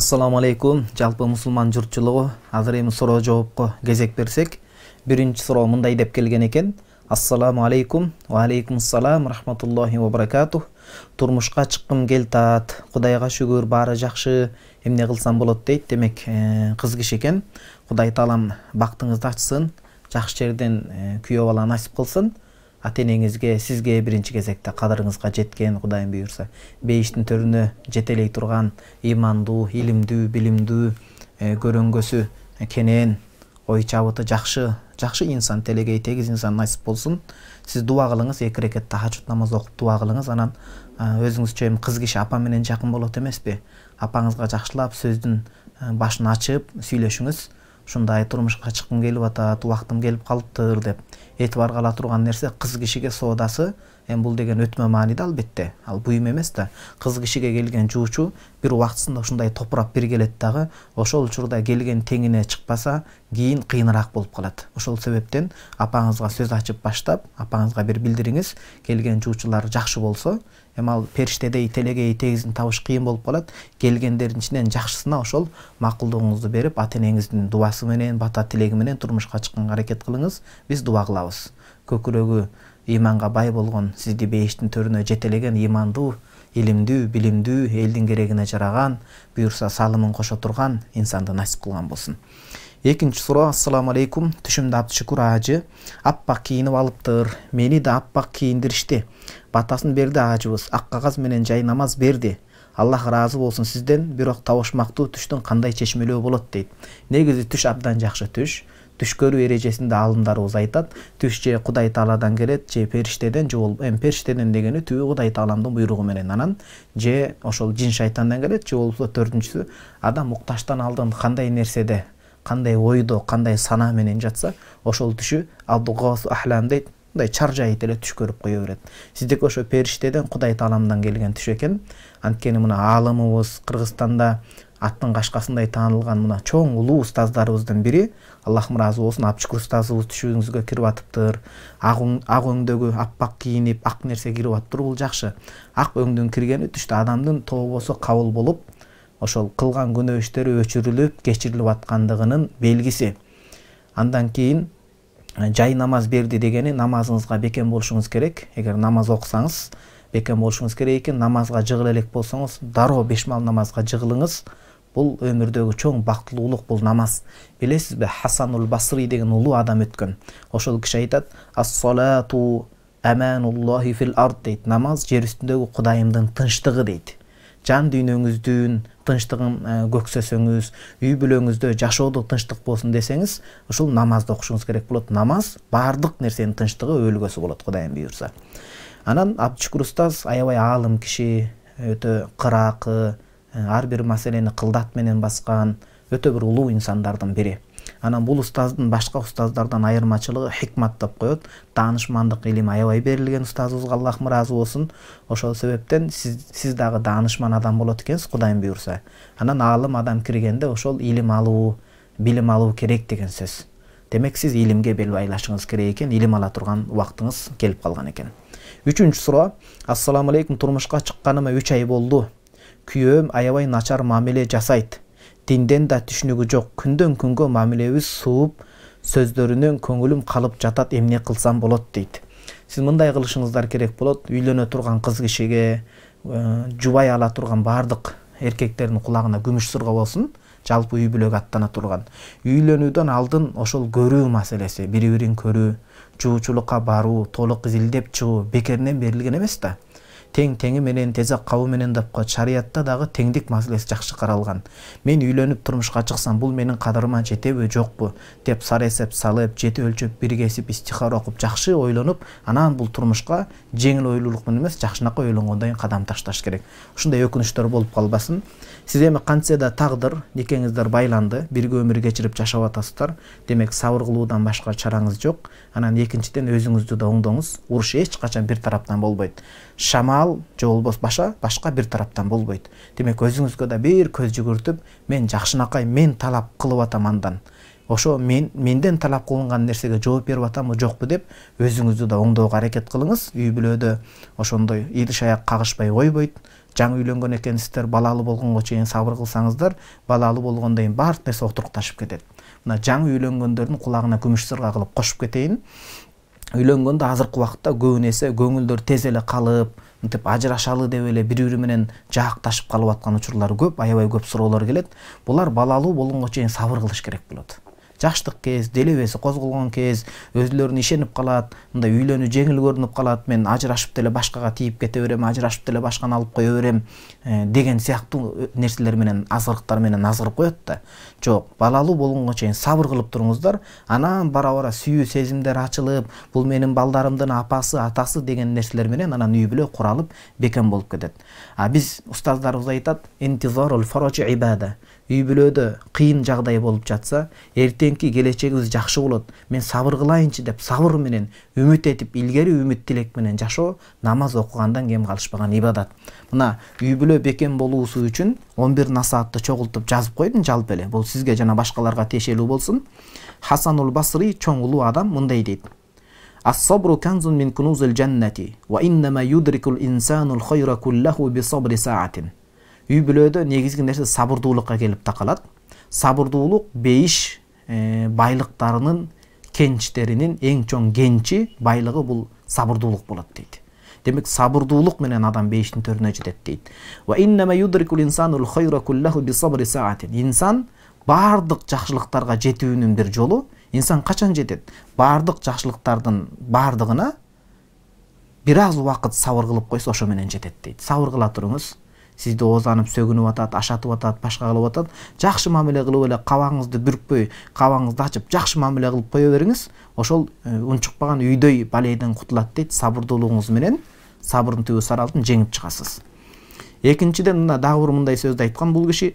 ассаламу алейкум жалпы мусулман жұртшылығы азыр эми суроо жоопко кезек берсек биринчи суроо мындай деп келген экен ассаламу алейкум ва алейкум ассалам рахматуллахи ва баракатух турмушка чыккым келтат кудайга шүгүр баары жакшы эмне кылсам болот дейт демек кыз киши экен кудай таалам бактыңызды ачсын жакшы жерден күйөө бала насип кылсын ата энеңизге сизге биринчи кезекте кадырыңызга жеткен кудайым буюрса бейиштин төрүнө жетелей турган ыймандуу илимдүү билимдүү көрөңгөсү кенен ой чабыты жакшы жакшы инсан телегей тегиз инсан насип болсун сиз дуба кылыңыз эки рекет тахаджуд намаз окуп дуба кылыңыз анан өзүңүзчө эми кыз киши апа менен жакын болот эмеспи апаңызга жакшылап сөздүн башын ачып сүйлөшүңүз ушундай турмушка чыккым келип атат убактым келип калыптыр деп этибар ала турган нерсе кыз кишиге соодасы эми бул деген өтмө маанида албетте ал буюм эмес да кыз кишиге келген жуучу бир убактысында ушундай топурап бир келет дагы ошол учурда келген теңине чыкпаса кийин кыйыныраак болуп калат ошол себептен апаңызга сөз ачып баштап апаңызга бир билдириңиз келген жуучулар жакшы болсо эми ал периштедей телегей тегизин табыш кыйын болуп калат келгендердин ичинен жакшысына ошол макулдугуңузду берип ата энеңиздин дубасы менен бата тилеги менен турмушка чыкканга аракет кылыңыз биз дуба кылабыз көкүрөгү ыйманга бай болгон сизди бейиштин төрүнө жетелеген ыймандуу илимдүү билимдүү элдин керегине жараган буюрса салымын кошо турган инсанды насип кылган болсун экинчи суроо ассалам алейкум түшүмдө абдышүкүр ажы аппак кийинип алыптыр мени да аппак кийиндиришти батасын берді ажыбыз ақ қағаз менен жай намаз берді аллах разы болсын сізден бирок табышмактуу түштүн кандай чечмелөө болот дейт негизи түш абдан жакшы түш түш көрүү эрежесинде аалымдарыбыз айтат түш же кудай тааладан келет же периштеден же болбо эми периштеден дегени түбү кудай тааламдын буйругу менен анан же ошол жин шайтандан келет же болбосо төртүнчүсү адам укташтан алдын кандай нерседе кандай ойдо кандай санаа менен жатса ошол түшү абдугос ахлам дейт мындай чар жайыт эле түш көрүп кое берет сиздики ошо периштеден кудай тааламдан келген түш экен анткени мына аалымыбыз кыргызстанда аттын кашкасындай таанылган мына чоң улуу устаздарыбыздын бири аллахым ыраазы болсун абчүкур устазыбыз түшүңүзгө кирип атыптыр ак өңдөгү аппак кийинип ак нерсе кирип атыптыр бул жакшы ак өңдүн киргени түштө адамдын тообосу кабыл болуп ошол кылган күнөө иштери өчүрүлүп кечирилип аткандыгынын белгиси андан кийин Э, жай намаз берді дегені намазыңызға бекем болушыңыз керек егер намаз оқысаңыз бекем болушыңыз керек екен намазға жығыла элек болсоңуз дароо бешмал намазға жығылыңыз бұл өмірдегі чоң бактылуулук бұл намаз Білесіз бе хасанул басри деген улуу адам өткөн ошол киши айтат ассалату фил ард намаз жер үстіндегі құдайымдың тыныштығы дейді жан дүйнөңүздүн тынчтыгын ә, көксөсөңүз үй бүлөңүздө жашоодо тынчтык болсун десеңиз ушул намазды окушуңуз керек болот намаз баардык нерсенин тынчтыгы өлгөсү болот кудайым буюрса анан абдышүкүр устаз аябай аалым киши өтө кыраакы ә, ар бир маселени кылдат менен баскан өтө бир улуу инсандардын бири анан бул устаздын башка устаздардан айырмачылығы хикмат деп коет даанышмандык илим аябай берилген устазыбызга аллахым ыраазы болсун ошол себептен сиз, сиз дагы даанышман адам болот экенсиз кудайым буюрса анан аалым адам киргенде ошол илим алуу билим алуу керек деген сөз демек сиз илимге бел байлашыңыз керек экен илим ала турган убактыңыз келип калган экен үчүнчү суроо ассаламу алейкум турмушка чыкканыма үч ай болду күйөөм аябай начар мамиле жасайт динден да түшүнүгү жок күндөн күнгө мамилебиз сууп сөздөрүнөн көңүлүм калып жатат эмне кылсам болот дейт сиз мындай кылышыңыздар керек болот үйлөнө турган кыз кишиге э, жубай ала турган баардык эркектердин кулагына күмүш сырга болсун жалпы үй бүлөгө аттана турган үйлөнүүдөн алдын ошол көрүү маселеси бири бирин көрүү жуучулукка баруу толук изилдеп чыгуу бекеринен берилген эмес да тең теңі менен тезе қауы менен деп шариятта дағы теңдік мәселесі жакшы қаралған мен үйлөнүп турмушка чыксам бул менин кадырыма жоқ жокпу деп сар есеп салып жеті өлшеп бир кесип истихар окуп жакшы ойлонуп анан бұл турмушка жеңіл ойлуулук емес эмес жакшынакай ойлонгондон кийин ташташ керек ушундай өкініштер болып қалбасын. сіз эми кантсе да тагдыр никеңиздер байланды бирге өмүр кечирип жашап атасыздар демек сабыр кылуудан башка чараңыз жок анан экинчиден өзүңүздү да оңдоңуз уруш эч качан бир тараптан болбойт шамал жолбос баша башка бир тараптан болбойт демек өзүңүзгө да бир көз жүгүртүп мен жакшынакай мен талап кылып атам андан ошо мен менден талап кылынган нерсеге жооп берип атамбы жокпу деп өзүңүздү да оңдоого аракет кылыңыз үй бүлөдө ошондой идиш аяк кагышпай койбойт жаңы үйлөнгөн экенсиздер балалуу болгонго чейин сабыр кылсаңыздар балалуу болгондон кийин баардык нерсе отурукташып кетет мына жаңы үйлөнгөндөрдүн кулагына күмүш сырга кылып кошуп кетейин үйлөнгөндө азыркы убакытта көбүнесе көңүлдөр тез эле калып мынтип ажырашалы деп эле бири бири менен жаакташып калып аткан учурлар көп аябай көп суроолор келет булар балалуу болгонго чейин сабыр кылыш керек болот жаштык кез делебеси козголгон кез өзүлөрүнө ишенип калат мындай үйлөнүү жеңил көрүнүп калат мен ажырашып деле башкага тийип кете берем ажырашып деле башканы алып кое берем э, деген сыяктуу нерселер менен азгырыктар менен азгырып коет да жок балалуу болгонго чейин сабыр кылып туруңуздар анан бара бара сүйүү сезимдер ачылып бул менин балдарымдын апасы атасы деген нерселер менен анан үй бүлө куралып бекем болуп кетет а биз устаздарыбыз айтат интизарул ибада үй бүлөдө кыйын жагдай болуп жатса эртеңки келечегибиз жакшы болот мен сабыр кылайынчы деп сабыр менен үмүт этип илгери үмүт тилек менен жашоо намаз окугандан кем калышпаган ибадат мына үй бүлө бекем болуусу үчүн он бир насаатты чогултуп жазып койдум жалпы эле бул сізге жана башкаларга тиешелүү болсун хасанул басри чоң улуу адам мындай дейт الصبر كنز من كنوز الجنة وإنما يدرك الإنسان الخير كله بصبر ساعة үй бүлөдө негизги нерсе сабырдуулукка келип такалат сабырдуулук бейиш байлыктарынын кенчтеринин эң чоң кенчи байлыгы бул сабырдуулук болот дейт демек сабырдуулук менен адам бейиштин төрүнө жетет дейт инсан бардық жақшылықтарға бир жолу инсан качан жетет бардық жақшылықтардың бардығына бир аз убакыт сабыр кылып койсо ошо менен жетет дейт сабыр кыла туруңуз сизди озанып сөгүнүп атат ашатып атат башка кылып атат жакшы мамиле кылып эле кабагыңызды бүркпөй кабагыңызды ачып жакшы мамиле кылып кое бериңиз ошол э, унчукпаган үйдөй балейден кутулат дейт сабырдуулугуңуз менен сабырдын түбү сары алтын жеңип чыгасыз экинчиден мына дагы бир мындай сөздү айткан бул киши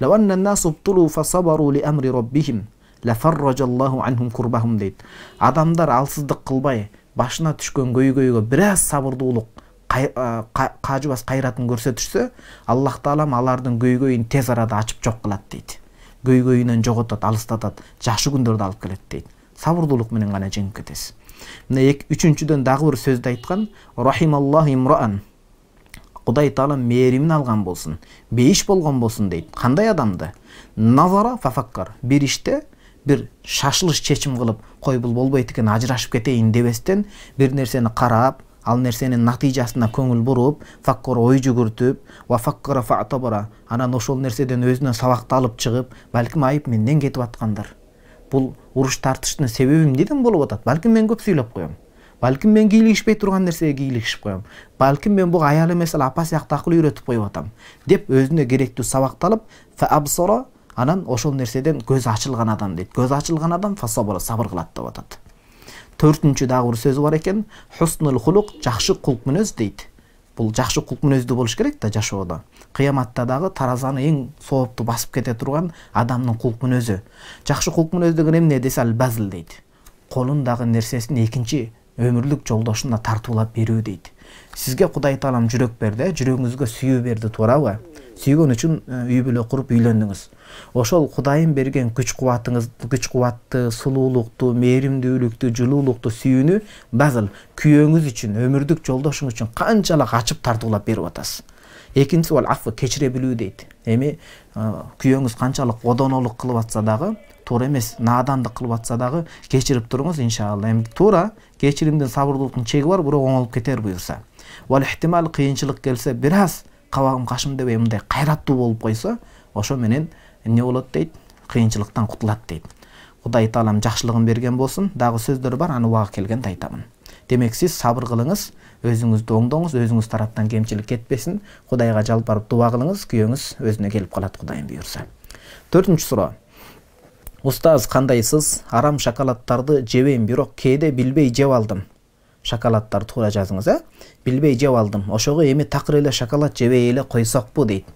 ләу анна нас ұбтулу фасабару ли әмри роббихим ләфарражаллаху анхум курбахум дейді адамдар алсыздық қылбай башына түшкен көйгөйгө біраз сабырдуулук қажыбас қайратын көрсөтүшсө аллах таалам алардын көйгөйүн тез арада ачып жок кылат дейт көйгөйүнөн жоготот алыстатат жакшы күндөрдү алып келет дейт сабырдуулук менен гана жеңип кетесиз мына үчүнчүдөн дагы бир сөздү айткан рахималлаху имраан құдай тағала мейірімін алған болсын бейіш болған болсын дейді қандай адамды назара фафаккар іште бір шашылыш шешім қылып қой бұл болбайды екен ажырашып кетейін дебестен бір нәрсені қарап ал нәрсенің нәтижесіне көңіл бұрып факкор ой жүгіртіп уа фатабара анан ошол нерседен өзінен сабакты алып шығып балким айып менден кетип аткандыр бул уруш тартыштын себеби эмнеден болып атат балким мен көп сүйлөп коем балким мен кийлигишпей тұрған нәрсеге кийлигишип қоямын балким мен буга аял емес апа сияқты ақыл үйретіп қойып атам деп өзіне керекті сабақты алып анан ошол нерседен көз ачылган адам дейт көз ачылган адам фасабара сабыр кылат деп атат төртүнчү дагы бир сөзү бар экен хуснул хулук жакшы кулк мүнөз дейт бул жакшы кулк мүнөздүү болуш керек да жашоодо кыяматта дагы таразаны эң соопту басып кете турган адамдын кулк мүнөзү жакшы кулк мүнөз деген эмне десе ал базл дейт колундагы нерсесин экинчи өмірлік жолдошына да беру дейді дейт құдай кудай таалам берді берди жүрөгүңүзгө берді берди туурабы сүйгөн үшін үй бүлө құрып үйлендіңіз ошол құдайым берген күч қуатыңыз күч қуатты сулуулукту мейірімділікті жылулықты сүйүүнү дагы күйөөңүз үчүн өмүрлүк жолдошуңуз үчүн канчалык ачып тартуулап берип атасыз экинчиси ол афы кечире билүү дейт эми күйөөңүз канчалык одонолук кылып атса дагы туура эмес наадандык кылып атса дагы кечирип туруңуз иншалла эми туура кечиримдин сабырдуулуктун чеги бар бирок оңолуп кетер буюрса ал кыйынчылык келсе бир аз кабагым кашым дебей мындай кайраттуу болуп койсо ошо менен эмне болот дейт кыйынчылыктан кутулат дейт кудай таалам жакшылыгын берген болсун дагы сөздөр бар аны убагы келгенде айтамын демек сиз сабыр кылыңыз өзүңүздү оңдоңуз өзүңүз тараптан кемчилик кетпесин кудайга жалбарып дуба кылыңыз күйөөңүз өзүнө келип калат кудайым буюрса төртүнчү суроо Устаз, қандайсыз арам шоколадтарды жебейм бирок кейде билбей жеп алдым шоколадтар туура жазыңыз э ә?» билбей жеп алдым ошого эми такыр эле шоколад жебей эле койсокпу дейт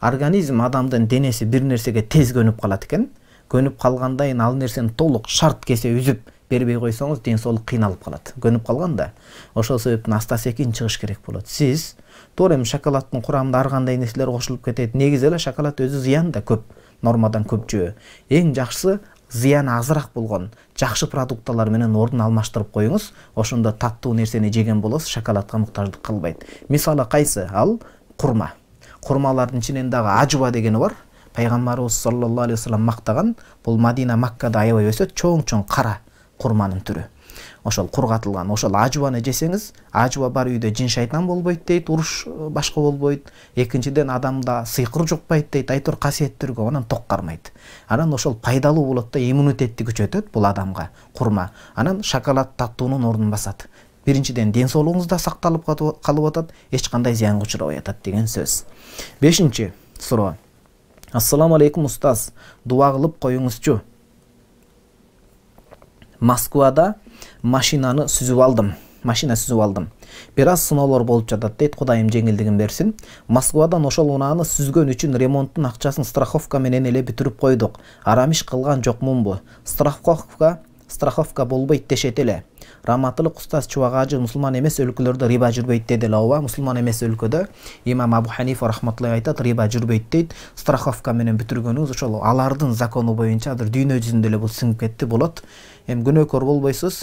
организм адамдын денеси бир нерсеге тез көнүп калат экен көнүп кийин ал нерсени толук шарт кесе үзүп бербей койсоңуз ден соолук кыйналып калат көнүп калган да ошол себептен аста секин чыгыш керек болот сиз туура эми шоколадтын курамында ар кандай нерселер кошулуп кетет негизи эле шоколад өзү зыян да көп нормадан көп Эң ең жақсысы зиян азырақ болған жақсы менен орнын алмаштырып қойыңыз ошондо таттуу нерсени жеген болыз, шоколадка муктаждык қылбайды. мисалы қайсы, ал құрма. курмалардын ичинен дагы ажуба дегени бар пайгамбарыбыз саллаллаху алейхи вассалам мактаган бул мадина маккада аябай өсөт чоң чоң кара курманын түрү ошол кургатылган ошол ажубаны жесеңиз ажуба бар үйдө жин шайтан болбойт дейт уруш э, башка болбойт экинчиден адамда сыйкыр жукпайт дейт айтор касиеттер көп анан ток кармайт анан ошол пайдалуу болот да иммунитетти күчөтөт бул адамга курма анан шоколад таттуунун ордун басат биринчиден ден соолугуңуз да сакталып калып атат эч кандай зыянга учурабай атат деген сөз бешинчи суроо ассаламу алейкум устаз дуба кылып коюңузчу москвада машинаны сүзіп алдым машина сүзіп алдым бираз сыноолор болуп жатат дейт кудайым жеңилдигин берсин москвадан ошол унааны сүзгөн үчүн ремонттун акчасын страховка менен эле бүтүрүп койдук арам иш кылган жокмунбу страховка страховка болбойт дешет эле раматылык устаз чубагажы мусулман эмес өлкөлөрдө риба жүрбөйт деди эле ооба мусулман эмес өлкөдө имам абу ханифа рахматуллах айтат риба жүрбөйт дейт страховка менен бүтүргөнүңүз ошол алардын закону боюнча азыр дүйнө жүзүндө эле бул сиңип кетти болот эми күнөөкөр болбойсуз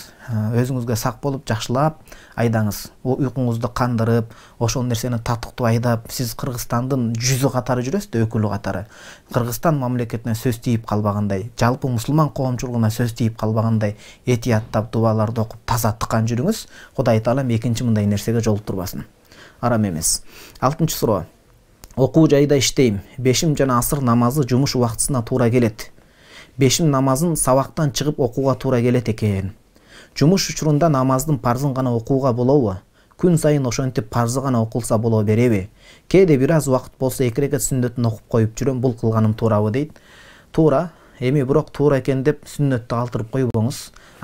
өзүңүзгө сак болуп жакшылап айдаңыз уйкуңузду кандырып ошол нерсени татыктуу айдап сиз кыргызстандын жүзү катары жүрөсүз да өкүлү катары кыргызстан мамлекетине сөз тийип калбагандай жалпы мусулман коомчулугуна сөз тийип калбагандай этияттап дубаларды окуп таза тыкан жүрүңүз кудай таалам экинчи мындай нерсеге жолуктурбасын арам эмес алтынчы суроо окуу жайда иштейм бешим жана асыр намазы жумуш убактысына туура келет Бешін намазын сабақтан шығып оқуға тура келет екен жұмыс учурунда намаздың парзын гана оқуға болобу күн сайын ошентип парзы гана окулса боло береби кээде бир аз убакыт болсо эки рекет сүннөтүн окуп коюп жүрөм бул кылганым туурабы дейт туура эми бирок туура экен деп сүннөттү калтырып койбоңуз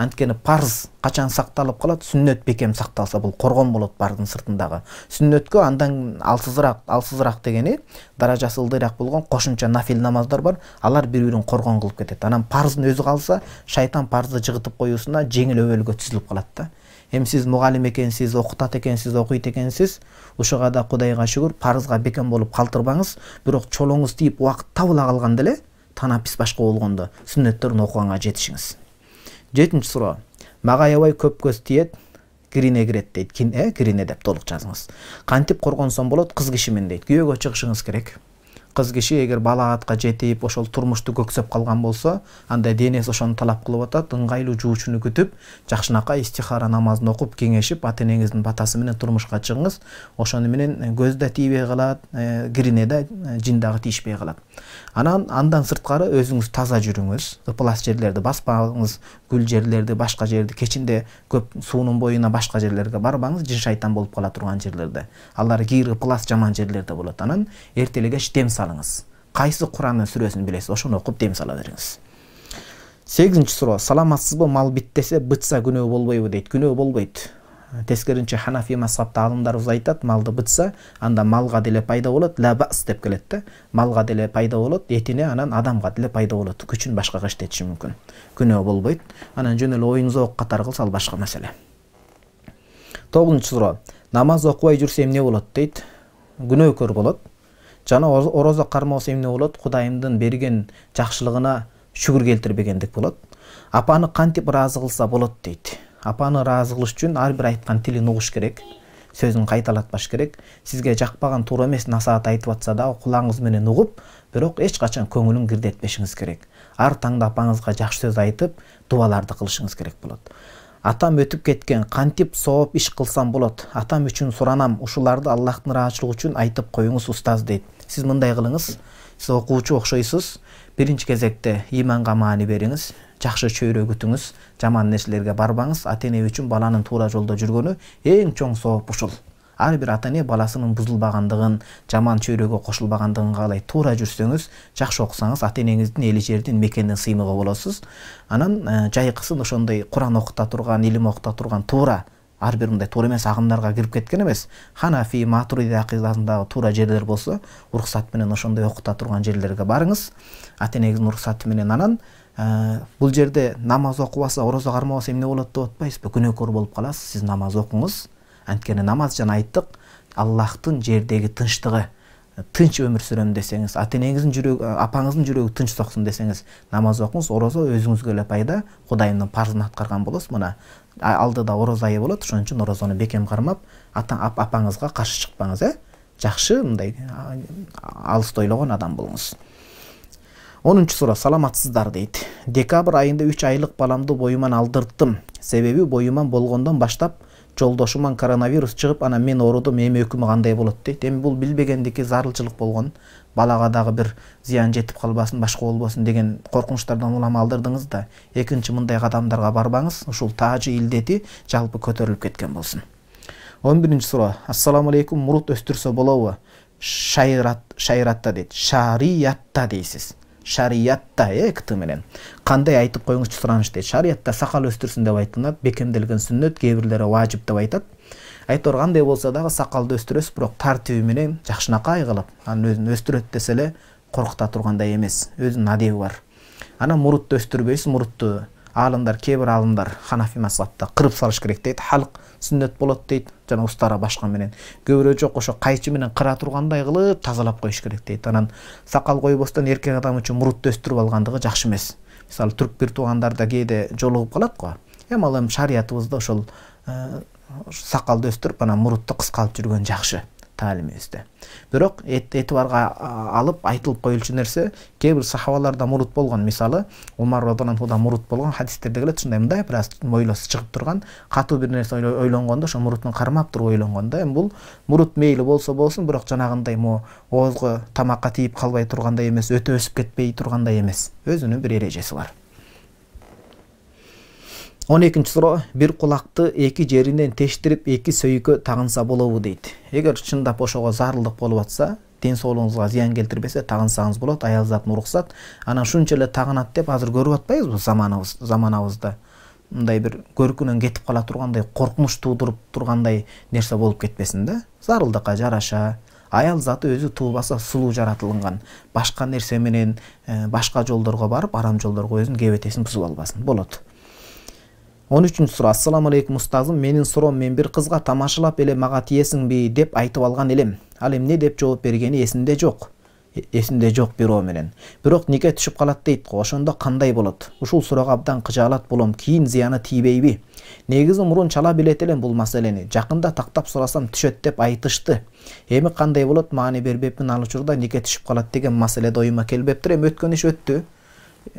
анткени парз качан сакталып калат сүннөт бекем сакталса бул коргон болот пардын сыртындагы сүннөткө андан алсызыраак алсызыраак дегени даражасы ылдыйраак болгон кошумча нафил намаздар бар алар бири бирин коргон кылып кетет анан парздын өзү калса шайтан парзды жыгытып коюусуна жеңил өбөлгө түзүлүп калат да эми сиз мугалим экенсиз окутат экенсиз окуйт экенсиз ушуга да кудайга шүгүр парзга бекем болуп калтырбаңыз бирок чолоңуз тийип убакыт табыла калганда эле танапис башка болгондо сүннөттөрүн окуганга жетишиңиз жетинчи суроо мага аябай көп көз тиет кирине кирет дейт э кирине деп толук жазыңыз кантип коргонсом болот кыз кишимин дейт күйөөгө чыгышыңыз керек кыз киши эгер балаатка жетип ошол турмушту көксөп калган болсо анда денеси ошону талап кылып атат ыңгайлуу жуучуну күтүп жакшынакай истихара намазын окуп кеңешип ата энеңиздин батасы менен турмушка чыгыңыз ошону менен э, көз да тийбей калат э, кирине да э, жин дагы тийишпей калат анан андан сырткары өзүңүз таза жүрүңүз ыплас жерлерди баспаңыз гүл жерлерди башка жерди кечинде көп суунун боюна башка жерлерге барбаңыз жин шайтан болуп кала турган жерлерде алар кир ыплас жаман жерлерде болот анан эле кеч дем салыңыз кайсы курандын сүрөсүн билесиз ошону окуп дем сала бериңиз сегизинчи суроо саламатсызбы мал десе бытса күнөө болбойбу дейт күнөө болбойт тескерінше ханафи мазхабта ғалымдарыбыз айтады малды бытса анда малға деле пайда болады ла деп келеді да малға деле пайда болады этине анан адамға деле пайда болады күчін башкага иштетиши мүмкүн күнөө болбойт анан жөн эле оюн зоок катары кылса ал башка маселе тогузунчу суроо намаз окубай жүрсө эмне болот дейт күнөөкөр болот жана орозо кармоосо эмне болот кудайымдын берген жакшылыгына шүгүр келтирбегендик болот апаны кантип ыраазы кылса болот дейт апаны разы қылыш үшін әрбір айтқан тілін ұғыш керек сөзін қайталатпаш керек сізге жақпаған туура эмес насаат айтып атса дагы кулагыңыз менен угуп бирок эч качан көңүлүн кирдетпешиңиз керек ар таңда апаңызга жакшы сөз айтып дубаларды кылышыңыз керек болот атам өтүп кеткен кантип сооп иш кылсам болот атам үчүн суранам ушуларды аллахтын ыраазычылыгы үчүн айтып коюңуз устаз дейт сиз мындай кылыңыз сиз окуучу окшойсуз биринчи кезекте ыйманга маани бериңиз жакшы чөйрө күтүңүз жаман нерселерге барбаңыз ата эне үчүн баланын туура жолдо жүргөнү эң чоң сооп ушул ар бир ата эне баласынын бузулбагандыгын жаман чөйрөгө кошулбагандыгын каалайт туура жүрсөңүз жакшы окусаңыз ата энеңиздин эли жердин мекендин сыймыгы болосуз анан ә, жайкысын ошондой куран окута турган илим окута турган туура ар бир мындай туура эмес агымдарга кирип кеткен эмес ханафи матуриди акидасындагы туура жерлер болсо уруксат менен ошондой окута турган жерлерге барыңыз ата энеңиздин уруксаты менен анан Ә, бұл жерде намаз оқымаса ораза қармабаса эмне болот деп атпайсыз күнөөкөр болуп қаласыз сиз намаз оқыңыз. анткени намаз жана айттык аллахтын жердеги тынчтыгы тынч өмүр сүрөм десеңиз ата энеңиздин жүрөгү апаңыздын жүрөгү тынч соксун десеңиз намаз окуңуз орозо өзүңүзгө эле пайда кудайымдын парызын аткарган болосуз мына алдыда орозо айы болот ошон үчүн орозону бекем кармап ата апаңызга каршы чыкпаңыз э ә? жакшы мындай алысты ойлогон адам болуңуз онунчу суроо саламатсыздар дейт декабрь айында үч айлық баламды боюман алдырттым себеби боюман болгондон баштап жолдошуман коронавирус чыгып анан мен оорудум эми өкүмү кандай болот дейт эми бул билбегендики зарылчылык болгон балага дагы бир зыян жетип калбасын башка болбосун деген коркунучтардан улам алдырдыңыз да экинчи мындай кадамдарга барбаңыз ушул таажы илдети жалпы көтөрүлүп кеткен болсун он биринчи суроо ассалам алейкум мурут өстүрсө болобу шайрат шайратта дейт шариятта дейсиз шариятта иә менен. қандай айтып қойыңызшы сұраныш дейді шариятта сақал өстірсін деп айтылынады бекемделген сүннет кейбірлері уажип деп айтады әйтеуір қандай болса дағы сақалды өстіресіз бірақ тәртібіменен жақшынақай қылып анан өзін өстіреді десе эле қорқыта тұрғандай емес өзінің әдебі бар ана мұрытты өстірбейсіз мұрытты алымдар кейбір алымдар ханафи мазхабта қырып салыш керек дейді халық сүннөт болот дейді, жана ұстара башка менен бирөө жок ошо кайчы менен кыра тургандай кылып тазалап коюш керек дейт анан сакал койбостон эркек адам үчүн мурутту өстүрүп алгандыгы жакшы эмес мисалы түрк бир туугандарда кээде жолугуп калат го эми ал эми шариятыбызда ошол э, сакалды өстүрүп анан мурутту кыскалтып жүргөн жакшы тәлімімізді бирок этибарга алып айтылып коюлчу нерсе кээ бир сахабаларда мурут болгон мисалы умар разиаланхуда мурут болгон хадистерде келет ушундай мындай бир аз мойлосу чыгып турган катуу бир нерсе ойлонгондо ошо мурутун кармап туруп ойлонгон да эми бул мурут мейли болсо болсун бирок жанагындай могу оозго тамакка тийип калбай тургандай эмес өтө өсүп кетпей тургандай эмес өзүнүн бир эрежеси бар 12-ші суроо бір құлақты екі жеринен тештирип екі сөйкө тағынса болобу дейді егер чындап ошого зарылдық болуп атса ден соолугуңузга зыян келтирбесе тагынсаңыз болот аял затына уруксат анан шунча эле тагынат деп азыр көрүп атпайбызбы заманыбыз заманабызда мындай бір көркүнөн кетип қала тұрғандай коркунуч туудуруп тұрғандай нерсе болып кетпесин да зарылдыкка жараша аял заты өзі туубаса сулуу жаратылган башка нерсе менен э, башка жолдорго барып арам жолдорго өзүнүн кебетесин бузуп албасын болот он үчүнчү суроо ассаламу алейкум устазым менин суроом мен бир кызга тамашалап эле мага тиесиңби деп айтып алган элем ал эмне деп жооп бергени эсимде жок эсимде жок бирөө менен бирок нике түшүп калат дейт го ошондо кандай болот ушул суроого абдан кыжаалат болом кийин зыяны тийбейби негизи мурун чала билет элем бул маселени жакында тактап сурасам түшөт деп айтышты эми кандай болот маани бербепмин ал учурда нике түшүп калат деген маселе оюма келбептир эми өткөн иш өттү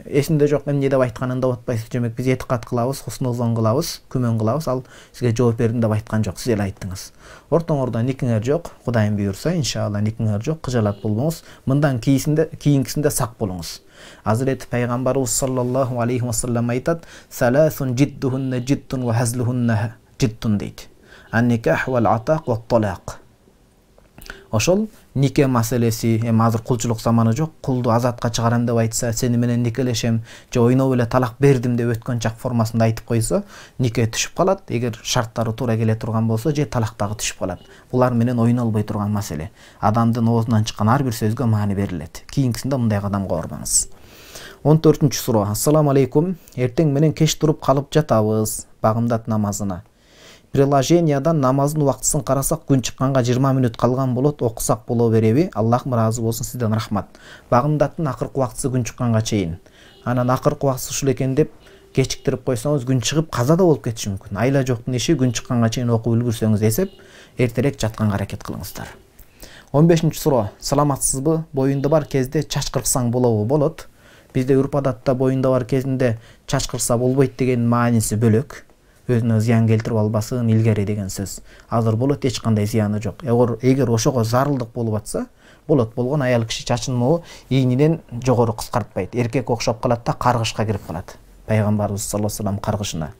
эсинде жок эмне деп айтканын да отпайсыз демек биз этикат кылабыз хуснузон кылабыз күмөн кылабыз ал сизге жооп бердим деп айткан жок сиз эле айттыңыз ортоңордо никиңер жок кудайым буюрса иншалла никиңер жок кыжалат болбоңуз мындан кийисинде кийинкисинде сак болуңуз азырети пайгамбарыбыз саллаллаху алейхи вассалам айтат саласун жиддухунна жиддун ва хазлухунна жиддун дейт никах вал атак ва ошол нике маселеси эми азыр кулчулук заманы жок кулду азатка чыгарам деп айтса сени менен никелешем же ойноп эле талак бердим деп өткөн чак формасында айтып койсо нике түшүп калат эгер шарттары туура келе турган болсо же талак дагы түшүп калат булар менен ойнолбой турган маселе адамдын оозунан чыккан ар бир сөзгө маани берилет кийинкисинде мындай кадамга барбаңыз он төртүнчү суроо ассалам алейкум эртең менен кеч туруп калып жатабыз багымдат намазына приложениядан намаздын убактысын карасак күн чыкканга 20 мүнөт калган болот окусак боло береби аллах ыраазы болсун сизден рахмат багымдаттын акыркы убактысы күн чыкканга чейин анан акыркы убактысы ушул экен деп кечиктирип койсоңуз күн чыгып каза да болуп кетиши мүмкүн айла жоктун иши күн чыкканга чейин окуп үлгүрсөңүз эсеп эртерээк жатканга аракет кылыңыздар он бешинчи суроо саламатсызбы боюнда бар кезде чач кырксаң болобу болот бизде үрп адатта боюнда бар кезинде чач кырса болбойт дегендин мааниси бөлөк өзүнө зыян келтирип албасын илгери деген сөз азыр болот эч кандай зыяны жок эгер ошого зарылдык болуп атса болот болгон аял киши чачын ийнинен жогору кыскартпайт эркек окшоп калат да каргышка кирип калат пайгамбарыбыз саллаллаху алейхи салам каргышына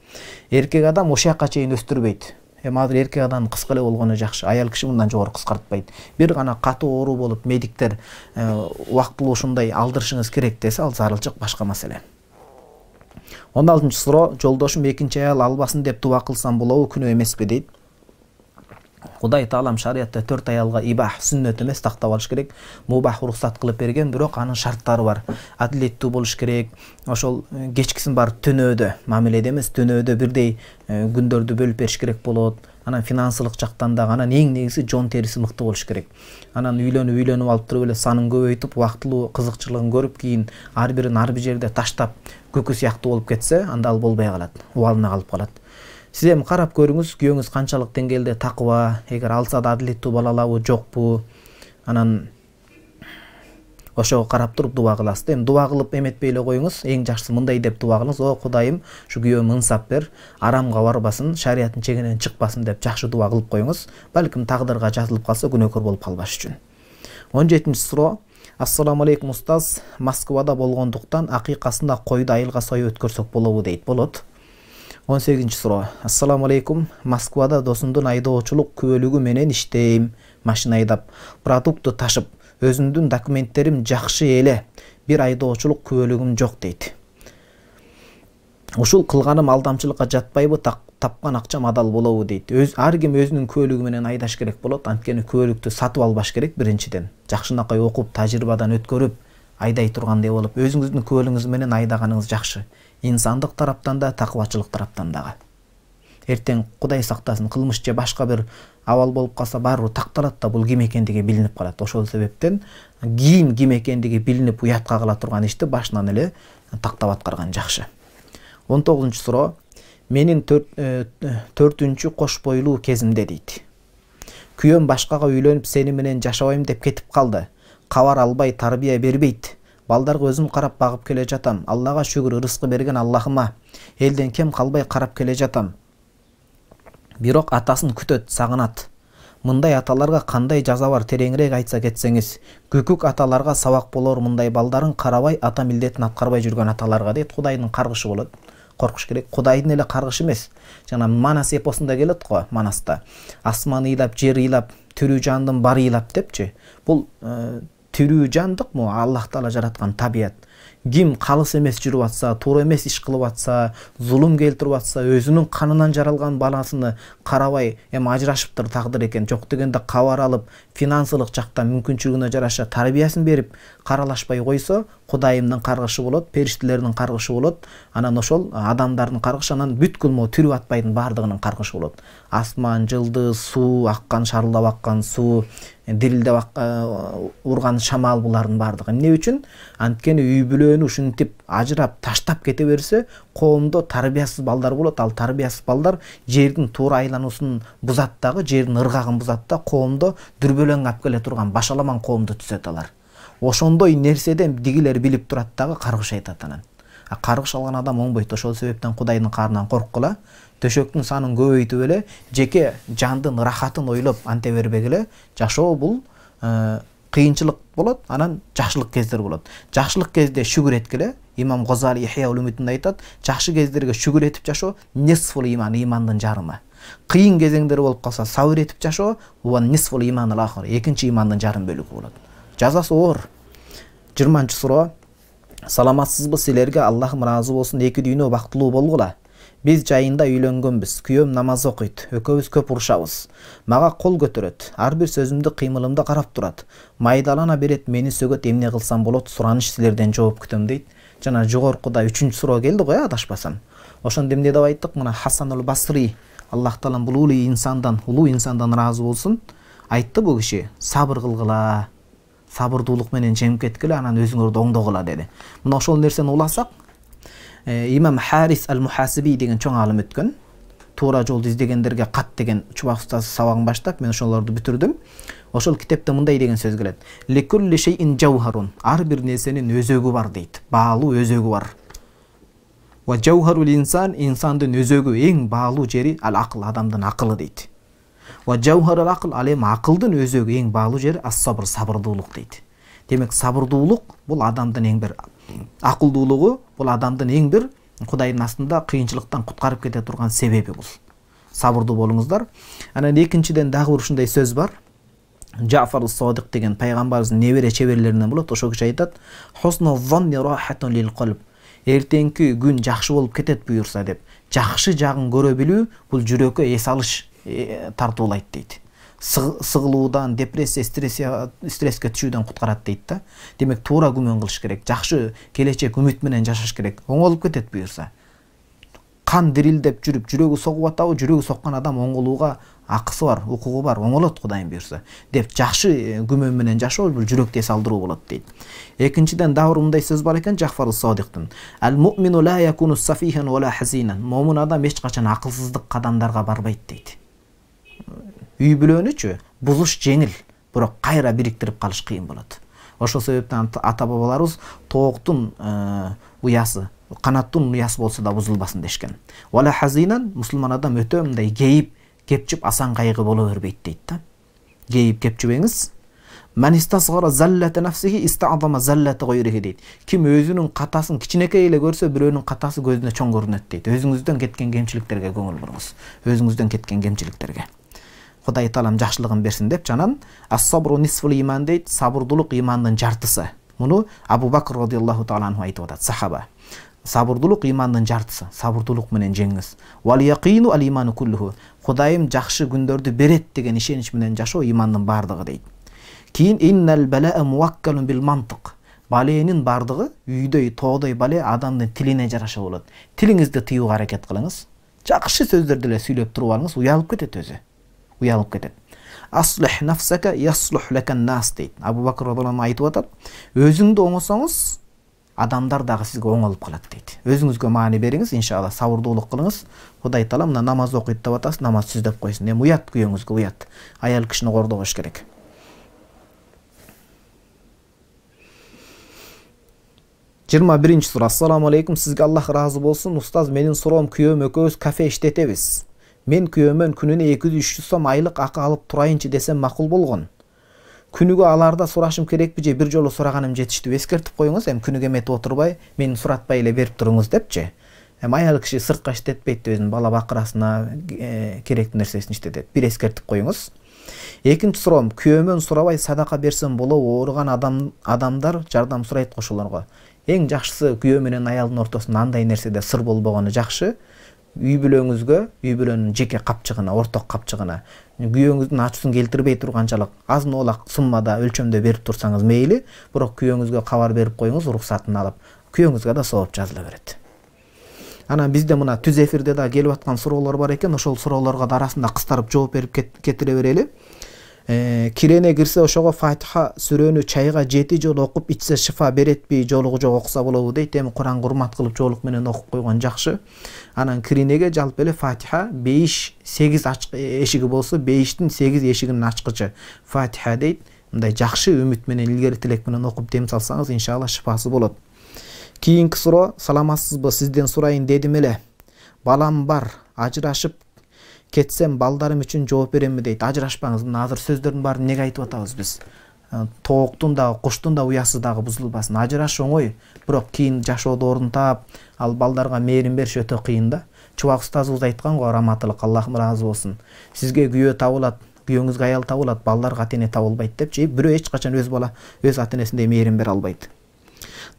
эркек адам ошол жака чейин өстүрбөйт эми азыр эркек адам кыска эле болгону жакшы аял киши мындан жогору кыскартпайт бир гана катуу оору болуп медиктер убактылуу ушундай алдырышыңыз керек десе ал зарылчык башка маселе он алтынчы суроо жолдошум экинчи аял албасын деп дуба кылсам болобу күнөө эмеспи дейт кудай таалам шариятта төрт аялга ибах сүннөт эмес тактап алыш керек мубах уруксат кылып берген бирок анын шарттары бар адилеттүү болуш керек ошол э, кечкисин барып түнөөдө мамиледе эмес түнөөдө бирдей э, күндөрдү бөлүп бериш керек болот анан финансылык жактан дагы анан эң негизги жон териси мыкты болуш керек анан үйлөнүп үйлөнүп алып туруп эле санын көбөйтүп убактылуу кызыкчылыгын көрүп кийин ар бирин ар бир жерде таштап күкү сияқты болып кетсе анда ал болбай қалады уалына қалып қалады сіз эми қарап көріңіз күйөөңүз қаншалық деңгейде такыба егер алса да адилеттүү боло жоқ жокпу анан ошого қарап тұрып дуа кыласыз да эми дуба кылып эметпей эле коюңуз мындай деп дуба кылыңыз о құдайым шу күйөөм ынсап бер арамға барбасын шарияттын чегинен чыкпасын деп жақсы дуа қылып қойыңыз балким тағдырға жазылып қалса күнөөкөр болып калбаш үшін он жетинчи суроо ассалому алейкум устаз москвада болгондуктан акыйкасына койду айылга союп өткөрсөк болобу дейт болот он сегизинчи суроо ассаламу алейкум москвада досумдун айдоочулук күбөлүгү менен иштейм машина айдап продукты ташып өзүмдүн документтерим жакшы эле бир айдоочулук күбөлүгүм жок дейт ушул кылганым алдамчылыкка жатпайбы так тапқан акчам адал болобу дейт өз ар ким өзүнүн күбөлүгү менен айдаш керек болот анткени күбөлүктү сатып албаш керек биринчиден жакшынакай окуп тажрыйбадан өткөрүп айдай тургандай болуп өзүңүздүн күбөлүгүңүз менен айдаганыңыз жакшы инсандык тараптан да такыбачылык тараптан дагы эртең кудай сактасын кылмыш же башка бир абал болуп калса баары бир такталат да бул ким экендиги билинип калат ошол себептен кийин ким экендиги билинип уятка кала турган ишти башынан эле тактап аткарган жакшы он тогузунчу суроо менин төртүнчү кош бойлуу кезимде дейт күйөөм башкага үйлөнүп сени менен жашабайм деп кетип калды кабар албай тарбия бербейт балдарга өзүм карап багып келе жатам аллага шүгүр ырыскы берген аллахыма элден кем калбай карап келе жатам бирок атасын күтөт сагынат мындай аталарга кандай жаза бар тереңирээк айтса кетсеңиз күкүк аталарга сабак болор мындай балдарын карабай ата милдетин аткарбай жүргөн аталарга дейт кудайдын каргышы болот қорқыш керек құдайдың еле қарғыш емес жаңа манас эпосында келеді ғой манаста асман илап жер ыйлап тірі жандың бар ыйлап депчи бұл ә, тірі жандық мұ аллах тағала жаратқан табиғат ким қалыс емес жүріп атса тура емес іш қылып атса зұлым келтіріп атса өзінің қанынан жаралған баласыны карабай эми ажырашыптыр тағдыр екен, жок дегенде кабар алып финансылық жақтан мүмкүнчүлүгүнө жараша тәрбиесін беріп қаралашпай қойса құдайымның қарғышы болады періштелердің қарғышы болады анан ошол адамдардын қарғышы анан бүткүл могу тирүү атпайдын баардыгынын қарғышы болот асман жылдыз суу аккан шарылдап аккан суу дирилдеп урган шамал булардын баардыгы эмне үчүн анткени үй бүлөнү ушинтип ажырап таштап кете берсе коомдо тарбиясыз балдар болот ал тарбиясыз балдар жердин туура айлануусун бузат дагы жердин ыргагын бузат да коомдо дүрбөлөң алып келе турган башаламан коомду түзөт алар ошондой нерседен дигилер билип турат дагы каргыш айтат анан а каргыш алган адам оңбойт ошол себептен кудайдын каарынан корккула төшөктүн санын көбөйтүп эле жеке жандын ырахатын ойлоп анте бербек жашоо бул э, кыйынчылык болот анан жакшылык кездер болот жакшылык кезде шүгүр эткиле имам гозали айтат жакшы кездерге шүгүр этип жашоо нисфул иман имандын жарымы кыйын кезеңдер болуп калса сабыр этип жашоо нисфул иман экинчи имандын жарым бөлүгү болот жазасы оор жыйырманчы суроо саламатсызбы силерге аллахым ыраазы болсун эки дүйнө бактылуу болгула биз жайында үйлөнгөнбүз күйөөм намаз окуйт экөөбүз көп урушабыз мага кол көтөрөт ар бир сөзүмдү кыймылымды карап турат майдалана берет мени сөгөт эмне кылсам болот сураныч силерден жооп күтөм дейт жана жогоркуда үчүнчү суроо келди го э адашпасам ошондо эмне деп айттык мына хасанул басри. аллах таалам бул инсандан улуу инсандан ыраазы болсун айтты бул киши сабыр кылгыла сабырдуулук менен жеңип кеткиле анан өзүңөрдү оңдогула деди мына ошол нерсени уласак э, имам харис аль мухасиби деген чоң аалым өткөн туура жолду издегендерге кат деген чубак устаз сабагын баштап мен ошолорду бүтүрдүм ошол китепте мындай деген сөз келет шейин ар бир нерсенин өзөгү бар дейт баалуу өзөгү бар жаухарул инсан инсандын өзөгү эң баалуу жери ал акыл адамдын акылы дейт ал ақыл әлем ақылдың өзегі ең бағлы жері ас сабыр сабырдулық дейді демек сабырдулық бұл адамдың ең бір ақылдулығы бұл адамдың ең бір құдайдың астында қиыншылықтан құтқарып кете тұрған себебі бұл сабырды болыңыздар анан екіншіден дагы бір ушундай сөз бар жафар содық деген пайғамбарымыздың небере шеберлерінен болады ошол киши айтады ертеңгі күн жақсы болып кетеді бұйырса деп жақсы жағын көре білу бұл жүрекке ес алыш Э, тартуулайт дейт сыгылуудан депрессиястресс стресске түшүүдөн куткарат дейт да демек туура күмөн кылыш керек жакшы келечек үмүт менен жашаш керек оңолуп кетет буюрса кан дирилдеп жүрүп жүрөгү согуп атабы жүрөгү соккон адам оңолууга акысы бар укугу бар оңолот кудайым буюрса деп жакшы э, күмөн менен жашоо бул жүрөктү эс алдыруу болот дейт экинчиден дагы бир мындай сөз бар экен жахфар хазинан момун адам эч качан акылсыздык кадамдарга барбайт дейт үй бүлөнүчү бузуш жеңил бирок кайра бириктирип калыш кыйын болот ошол себептен ата бабаларыбыз тооктун э, уясы канаттун уясы болсо да бузулбасын дешкен вала хазинан мусулман адам өтө мындай кейип кепчип асан кайгы боло бербейт дейт да кейип кепчибеңиз дейт ким өзүнүн катасын кичинекей эле көрсө бирөөнүн катасы көзүнө чоң көрүнөт дейт өзүңүздөн кеткен кемчиликтерге көңүл буруңуз өзүңүздөн кеткен кемчиликтерге құдай тағалам жақсылығын берсін деп жанан ассабру нисфул иман дейді сабырдылық иманның жартысы мұны абу бәкір радиаллаху тағала анху айтып жатады сахаба сабырдылық иманның жартысы менен жеңіңіз уалияқину ал иману куллуху құдайым жақсы күндерді береді деген менен жашау иманның барлығы дейді кейін иннал бәлаа муаккалун бил мантық баленің барлығы үйдей тоғдай бале адамның тіліне жараша болот тіліңізді тыюға аракет кылыңыз жақсы сөздөрдү эле сөйлеп тұрып алыңыз ұялып кетеді өзі ұялып кетеді аслх нафсака яслух ләкән нас дейді абу бакр айтып жатады өзіңді оңасаңыз адамдар дағы сізге оңалып қалады дейді өзіңізге мәні беріңіз иншалла сауырдулық қылыңыз құдай тағала мына намаз оқиды деп жатасыз намаз деп қойсын эми ұят күйеуіңізге ұят аял кішіні қордоғыш керек жиырма биринчи сура ассаламу алейкум сизге аллах разы болсун устаз менин суроом күйөөм экөөбүз кафе иштетебиз мен күйөөмөн күнүнө эки жүз үч жүз сом айлык акы алып турайынчы десем макул болгон күнүгө аларда сурашым керекпи же бир жолу сураганым жетиштүү эскертип коюңуз эми күнүгө эметип отурбай мени суратпай эле берип туруңуз депчи эми аял киши сыртка иштетпейт да өзүнүн бала бакырасына э, керектүү нерсесин иштетет бир эскертип коюңуз экинчи суроом күйөөмөн сурабай садака берсем болобу ооруган адам, адамдар жардам сурайт о ошолорго эң жакшысы күйөө менен аялдын ортосунда андай нерседе сыр болбогону жакшы үй бүлөңүзгө үй бүлөнүн жеке капчыгына орток капчыгына күйөөңүздүн ачуусун келтирбей турганчалык азын оолак суммада өлчөмдө берип турсаңыз мейли бирок күйөөңүзгө кабар берип коюңуз уруксатын алып күйөөңүзгө да сооп жазыла берет анан бизде мына түз эфирде да келип аткан суроолор бар экен ошол суроолорго да арасында кыстарып жооп берип кетире берели кирене кирсе ошого фатиха сүрөнү чайга жети жолу окуп ичсе шифа беретпи жолугу жок окуса болобу дейт эми куранга урмат кылып жолук менен окуп койгон жакшы анан киринеге жалпы эле фатиха бейиш сегиз э, эшиги болсо бейиштин сегиз эшигинин ачкычы фатиха дейт мындай жакшы үмүт менен илгери тилек менен окуп дем салсаңыз иншалла шыпасы болот кийинки суроо саламатсызбы сизден сурайын дедим эле балам бар ажырашып кетсем балдарым үчүн жооп беремби дейт ажырашпаңыз мына азыр сөздөрдүн баарын эмнеге айтып атабыз биз ә, тооктун дагы куштун да уясы дагы бузулбасын ажырашуу оңой бирок кийин жашоодо орун таап ал балдарга мээрим бериш өтө кыйын да чубак устазыбыз айткан ғой раматылык аллахым ыраазы болсын сизге күйөө табылат күйөөңүзгө аял табылат балдарга ата эне табылбайт депчи бирөө эч качан өз бала өз ата энесиндей мээрим бере албайт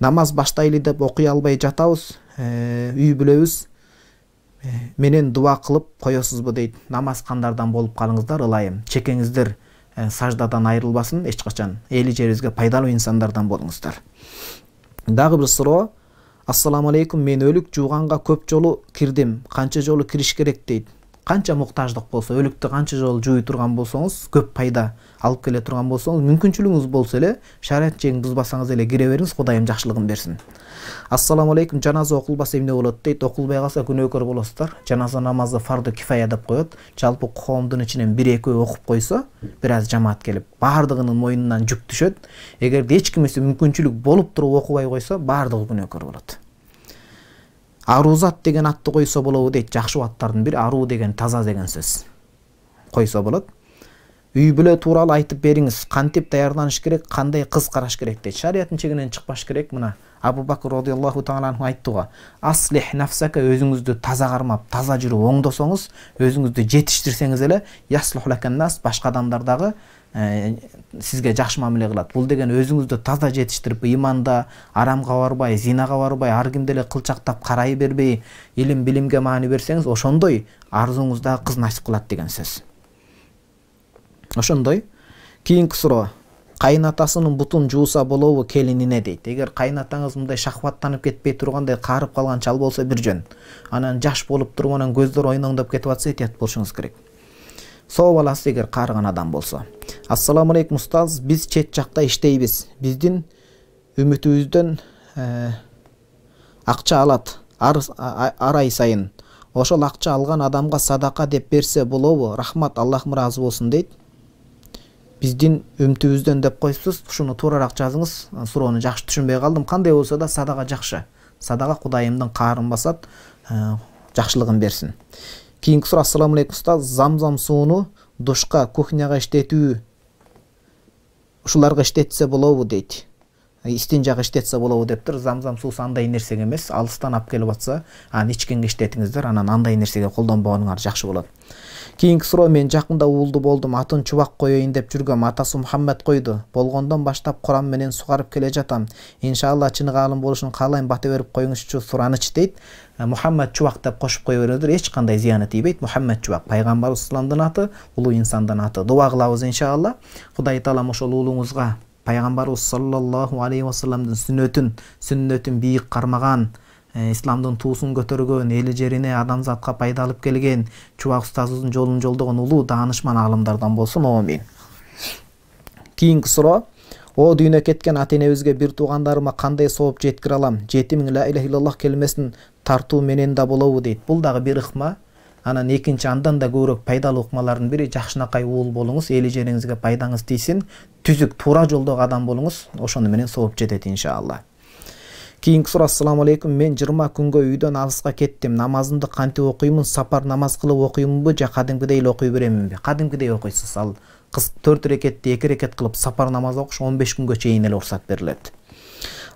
намаз баштайлы деп окуй албай жатабыз ә, үй бүлөбүз менен дуба кылып коесузбу дейт намазкандардан болуп калыңыздар ылайым чекеңиздер э, саждадан айрылбасын эч качан эли жерибизге пайдалуу инсандардан болуңуздар дагы бир суроо ассалому алейкум мен өлүк жууганга көп жолу кирдим канча жолу кириш керек дейт канча муктаждык болсо өлүктү канча жолу жууй турган болсоңуз көп пайда алып келе турган болсоңуз мүмкүнчүлүгүңүз болсо эле шарият чеин бузбасаңыз эле кире бериңиз кудайым жакшылыгын берсин ассаламу алейкум жаназа оқылбаса эмне болот дейт окулбай калса күнөөкөр болосуздар жаназа намазы фарды кифая деп коет жалпы коомдун ичинен бир экөө окуп койсо бир аз жамаат келип баардыгынын мойнунан жүк түшөт эгерде эч кимиси мүмкүнчүлүк болуп туруп окубай койсо баардыгы күнөөкөр болот арузат деген атты койсо болобу дейт жакшы аттардын бири аруу деген таза деген сөз койсо болот үй бүлө тууралуу айтып бериңиз кантип даярданыш керек кандай кыз караш керек дейт шарияттын чегинен чыкпаш керек мына абу бакыр радиаллаху тағала анху айтты го аслих нафсака өзүңүздү таза кармап таза жүрүп оңдосоңуз өзүңүздү жетиштирсеңиз эле нас башка адамдар дагы ә, сизге жакшы мамиле кылат бул деген өзүңүздү таза жетиштирип ыйманда арамга барбай зинага барбай ар кимди эле кылчактап карай бербей илим билимге маани берсеңиз ошондой арзууңуздагы кыз насип кылат деген сөз ошондой кийинки суроо кайынатасынын бутун жууса болобу келинине дейт эгер кайынатаңыз мындай шахваттанып кетпей тургандай карып калган чал болсо бир жөн анан жаш болуп туруп анан көздөр ойноңдоп кетип атса этият болушуңуз керек соо аласыз эгер карыган адам болсо ассаламу алейкум устаз биз чет жакта иштейбиз биздин үмүтүбүздөн э, акча алат ар ай сайын ошол акча алган адамга садака деп берсе болобу рахмат аллах ыраазы болсун дейт биздин үмүтүбүздөн деп коюпсуз ушуну туурараак жазыңыз суроону жакшы түшүнбөй калдым кандай болсо да садага жакшы садага кудайымдын каарын басат э, жакшылыгын берсин кийинки суроо ассаламу алейкум устаз замзам сууну душка кухняга иштетүү ушуларга иштетсе болобу дейт «Э, истинжага иштетсе болобу дептир замзам суусу андай нерсеге эмес алыстан алып келип атса аны ичкенге иштетиңиздер анан андай нерсеге колдонбогонуңар жакшы болот кийинки суроо мен жакында уулду болдум атын чубак коеюн деп жүргөм атасы мухаммед койду болгондон баштап куран менен сугарып келе жатам иншалла чын гаалым болушун каалайм бата берип коюңузчу сураныч дейт мухаммад чубак деп кошуп кое бериңиздер эч кандай зыяны тийбейт мухаммад чубак пайгамбарыбыз исламдын аты улуу инсандын аты дуба кылабыз иншалла кудай таалам ошол уулуңузга пайгамбарыбыз саллаллаху алейхи вассаламдын сүннөтүн сүннөтүн бийик кармаган исламдын туусун көтөргөн эли жерине адамзатка пайда алып келген чубак устазыбыздын жолун жолдогон улуу даанышман аалымдардан болсун оомин кийинки суроо о дүйнө кеткен ата энебизге бир туугандарыма кандай сооп жеткире алам жети миң ла илаха иллаллах келмесин тартуу менен да болобу дейт бул дагы бир ыкма анан экинчи андан да көбүрөөк пайдалуу ыкмалардын бири жакшынакай уул болуңуз эли жериңизге пайдаңыз тийсин түзүк туура жолдогу адам болуңуз ошону менен сооп жетет иншаалла кийинки суроо ассалам алейкум мен жыйырма күнгө үйдөн алыска кеттим намазымды кантип окуймун сапар намаз кылып окуймунбу же кадимкидей эле окуй береминби кадимкидей окуйсуз ал төрт ирекетти эки ирекет кылып сапар намаз окуш он беш күнгө чейин эле уруксат берилет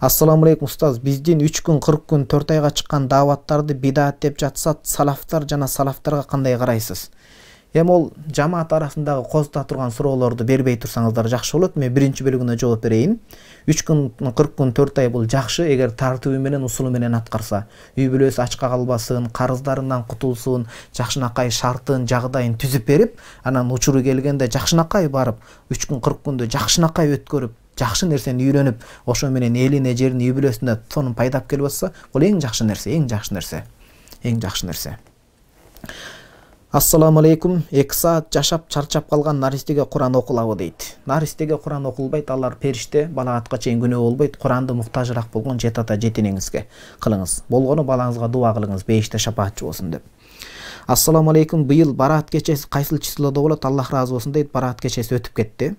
ассаламу алейкум устаз биздин үч күн кырк күн төрт айга чыккан дааваттарды бидаат деп жатса салафтар жана салафтарга кандай карайсыз эми ол жамаат арасындагы козута турган суроолорду бербей турсаңыздар жакшы болот мен биринчи бөлүгүнө жооп берейин үч күн кырк күн төрт ай бул жакшы эгер тартиби менен усулу менен аткарса үй бүлөсү ачка калбасын карыздарынан кутулсун жакшынакай шартын жагдайын түзүп берип анан учуру келгенде жакшынакай барып үч күн кырк күндү жакшынакай өткөрүп жакшы нерсени үйрөнүп ошо менен элине жерине үй бүлөсүнө сонун пайдап келип атса бул эң жакшы нерсе эң жакшы нерсе эң жакшы нерсе алейкум екі саат жашап чарчап қалған нәрестеге құран оқылауы дейді нәрестеге құран оқылбайды алар періште балағатқа чейін күнә болбайды құранды мұқтажырақ болған жеті ата жетенеңізге қылыңыз болғаны балаңызға дуа қылыңыз бейіште шапаатшы болсын деп алейкум биыл барат кешесі қайсыл числода болады аллах разы болсын дейді барат кешесі өтіп кетті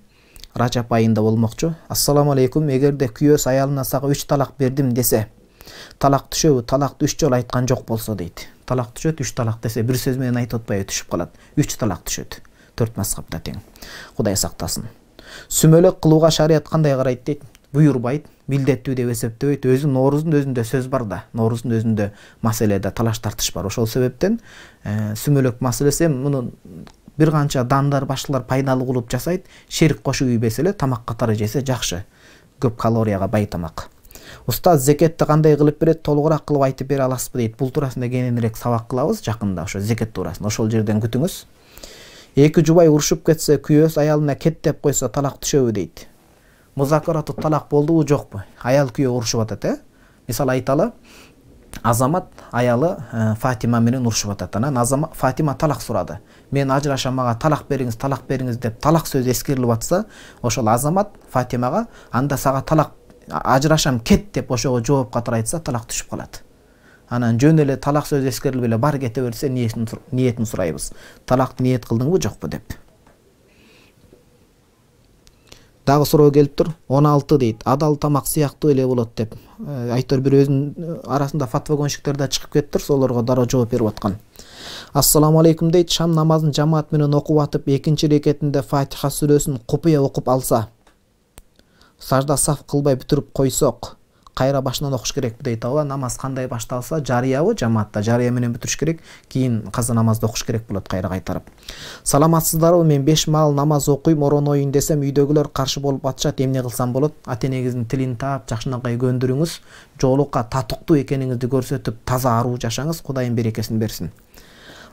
рачап айында болмақшы ассалаумағалейкум егер де күйеуі аялына саған үш талақ бердім десе талақ түшөбү талакты үч жолу айткан жок болсо дейт талак түшөт үч талак десе бир сөз менен айтып атпайбы түшүп калат үч талак түшөт төрт мазхабта тең кудай сактасын сүмөлөк кылууга шарият кандай карайт дейт буюрбайт милдеттүү деп эсептебейт өзү нооруздун өзүндө сөз бар да нооруздун өзүндө да талаш тартыш бар ошол себептен сүмөлөк маселеси эми муну бир канча дандар башкалар пайдалуу кылып жасайт ширк кошуп ийбесе эле тамак катары жесе жакшы көп калорияга бай тамак ұстаз зекетті қандай қылып береді толығырақ қылып айтып бере аласызбы дейді бұл турасында кеңінірек сабақ қыламыз жақында ошо зекет туурасында ошол жерден күтіңіз екі жубай урушуп кетсе күйөөсү аялына кет деп койсо талак түшөбү дейт болды талак болдубу жокпу аял күйөө урушуп атат э мисалы айталы азамат аялы э, фатима менен урушуп атат анан азама, фатима талак сурады мен ажырашам мага талак бериңиз талак бериңиз деп талак сөз эскерилип атса ошол азамат фатимага анда сага талак ажырашам кет деп ошого жооп катары айтса талак түшүп калат анан жөн эле талак сөзү эскерилбей эле бар кете берсе ниетин сурайбыз талакты ниет кылдыңбы жокпу деп дагы суроо келип тур он алты дейт адал тамак сыяктуу эле болот деп айтор бир өзүнүн арасында фатва да чыгып кетиптир солорго дароо жооп берип аткан ассаламу алейкум дейт шам намазын жамаат менен окуп атып экинчи рекетинде фатиха сүрөсүн купуя окуп алса сажда саф қылбай бүтіріп қойсақ қайра башынан оқыш керек дейді тағала намаз қандай башталса жария ғой жамаатта жарияменен бүтүрүш керек кейін қаза намазды оқыш керек болады қайра қайтарып саламатсыздарбы мен беш мал намаз оқимын орон ойын десем үйдөгүлөр каршы болуп атышат эмне кылсам болот ата энеңиздин тилин таап жакшынакай көндүрүңүз жоолукка татыктуу экениңизди көрсөтүп таза аруу жашаңыз кудайым берекесин берсин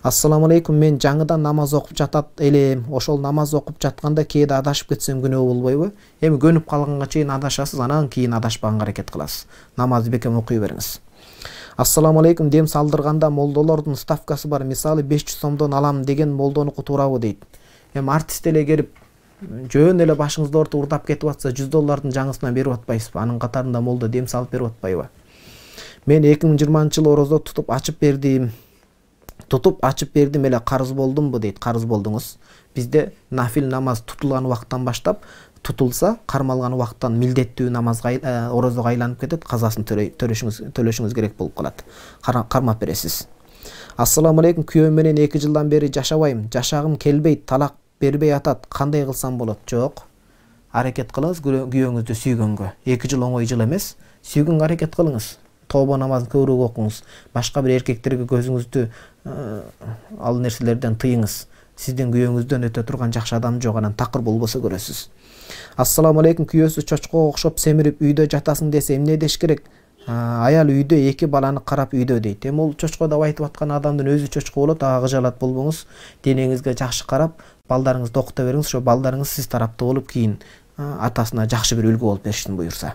ассаламу алейкум мен жаңыдан намаз оқып жатат элем ошол намаз оқып жатқанда кээде адашып кетсем күнөө болбойбу эми көнүп калганга чейин адашасыз анан кийин адашпаганга аракет кыласыз намазды бекем окуй бериңиз ассаламу алейкум дем салдырганда молдолордун ставкасы бар мисалы беш жүз сомдон алам деген молдонуку туурабы дейт эми артист эле келип жөн эле башыңызды ортуп урдап кетип атса жүз доллардын жаңысынан берип атпайсызбы анын катарында молдо дем салып берип атпайбы мен эки миң жыйырманчы жылы орозо тутуп ачып бердим тұтып ашып бердім эле қарыз болдумбу дейді, қарыз болдыңыз Бізде нафил намаз тұтылған уақыттан баштап тұтылса қармалған уақыттан милдеттүү намазға ә, оразаға айланып кетеді қазасын төлөшүңүз керек болып калат қармап бересіз. ассаламу алейкум күйөөм менен жылдан бері жашабайм Жашағым келбей, талақ бербей атады, қандай қылсам болады жоқ аракет кылыңыз күйеуіңізді сүйгенге эки жыл оңой жыл емес сүйгенге аракет қылыңыз тоба намазын көбірек оқыңыз басқа бір еркектерге көзіңізді ә, ал нәрселерден тыйыңыз сіздің күйеуіңізден өте тұрған жақсы адам жоқ анан тақыр болбосо көрөсүз ассаламу алейкум күйөөсү чочкого окшоп семирип үйдө жатасың десе эмне деш керек аял үйдө эки баланы карап үйдө дейт эми ол чочко деп айтып аткан адамдын өзү чочко болот ага кыжаалат болбоңуз денеңизге жакшы карап балдарыңызды окута бериңиз ошо балдарыңыз сиз тарапты болуп кийин атасына жакшы бир үлгү болуп беришин буюрса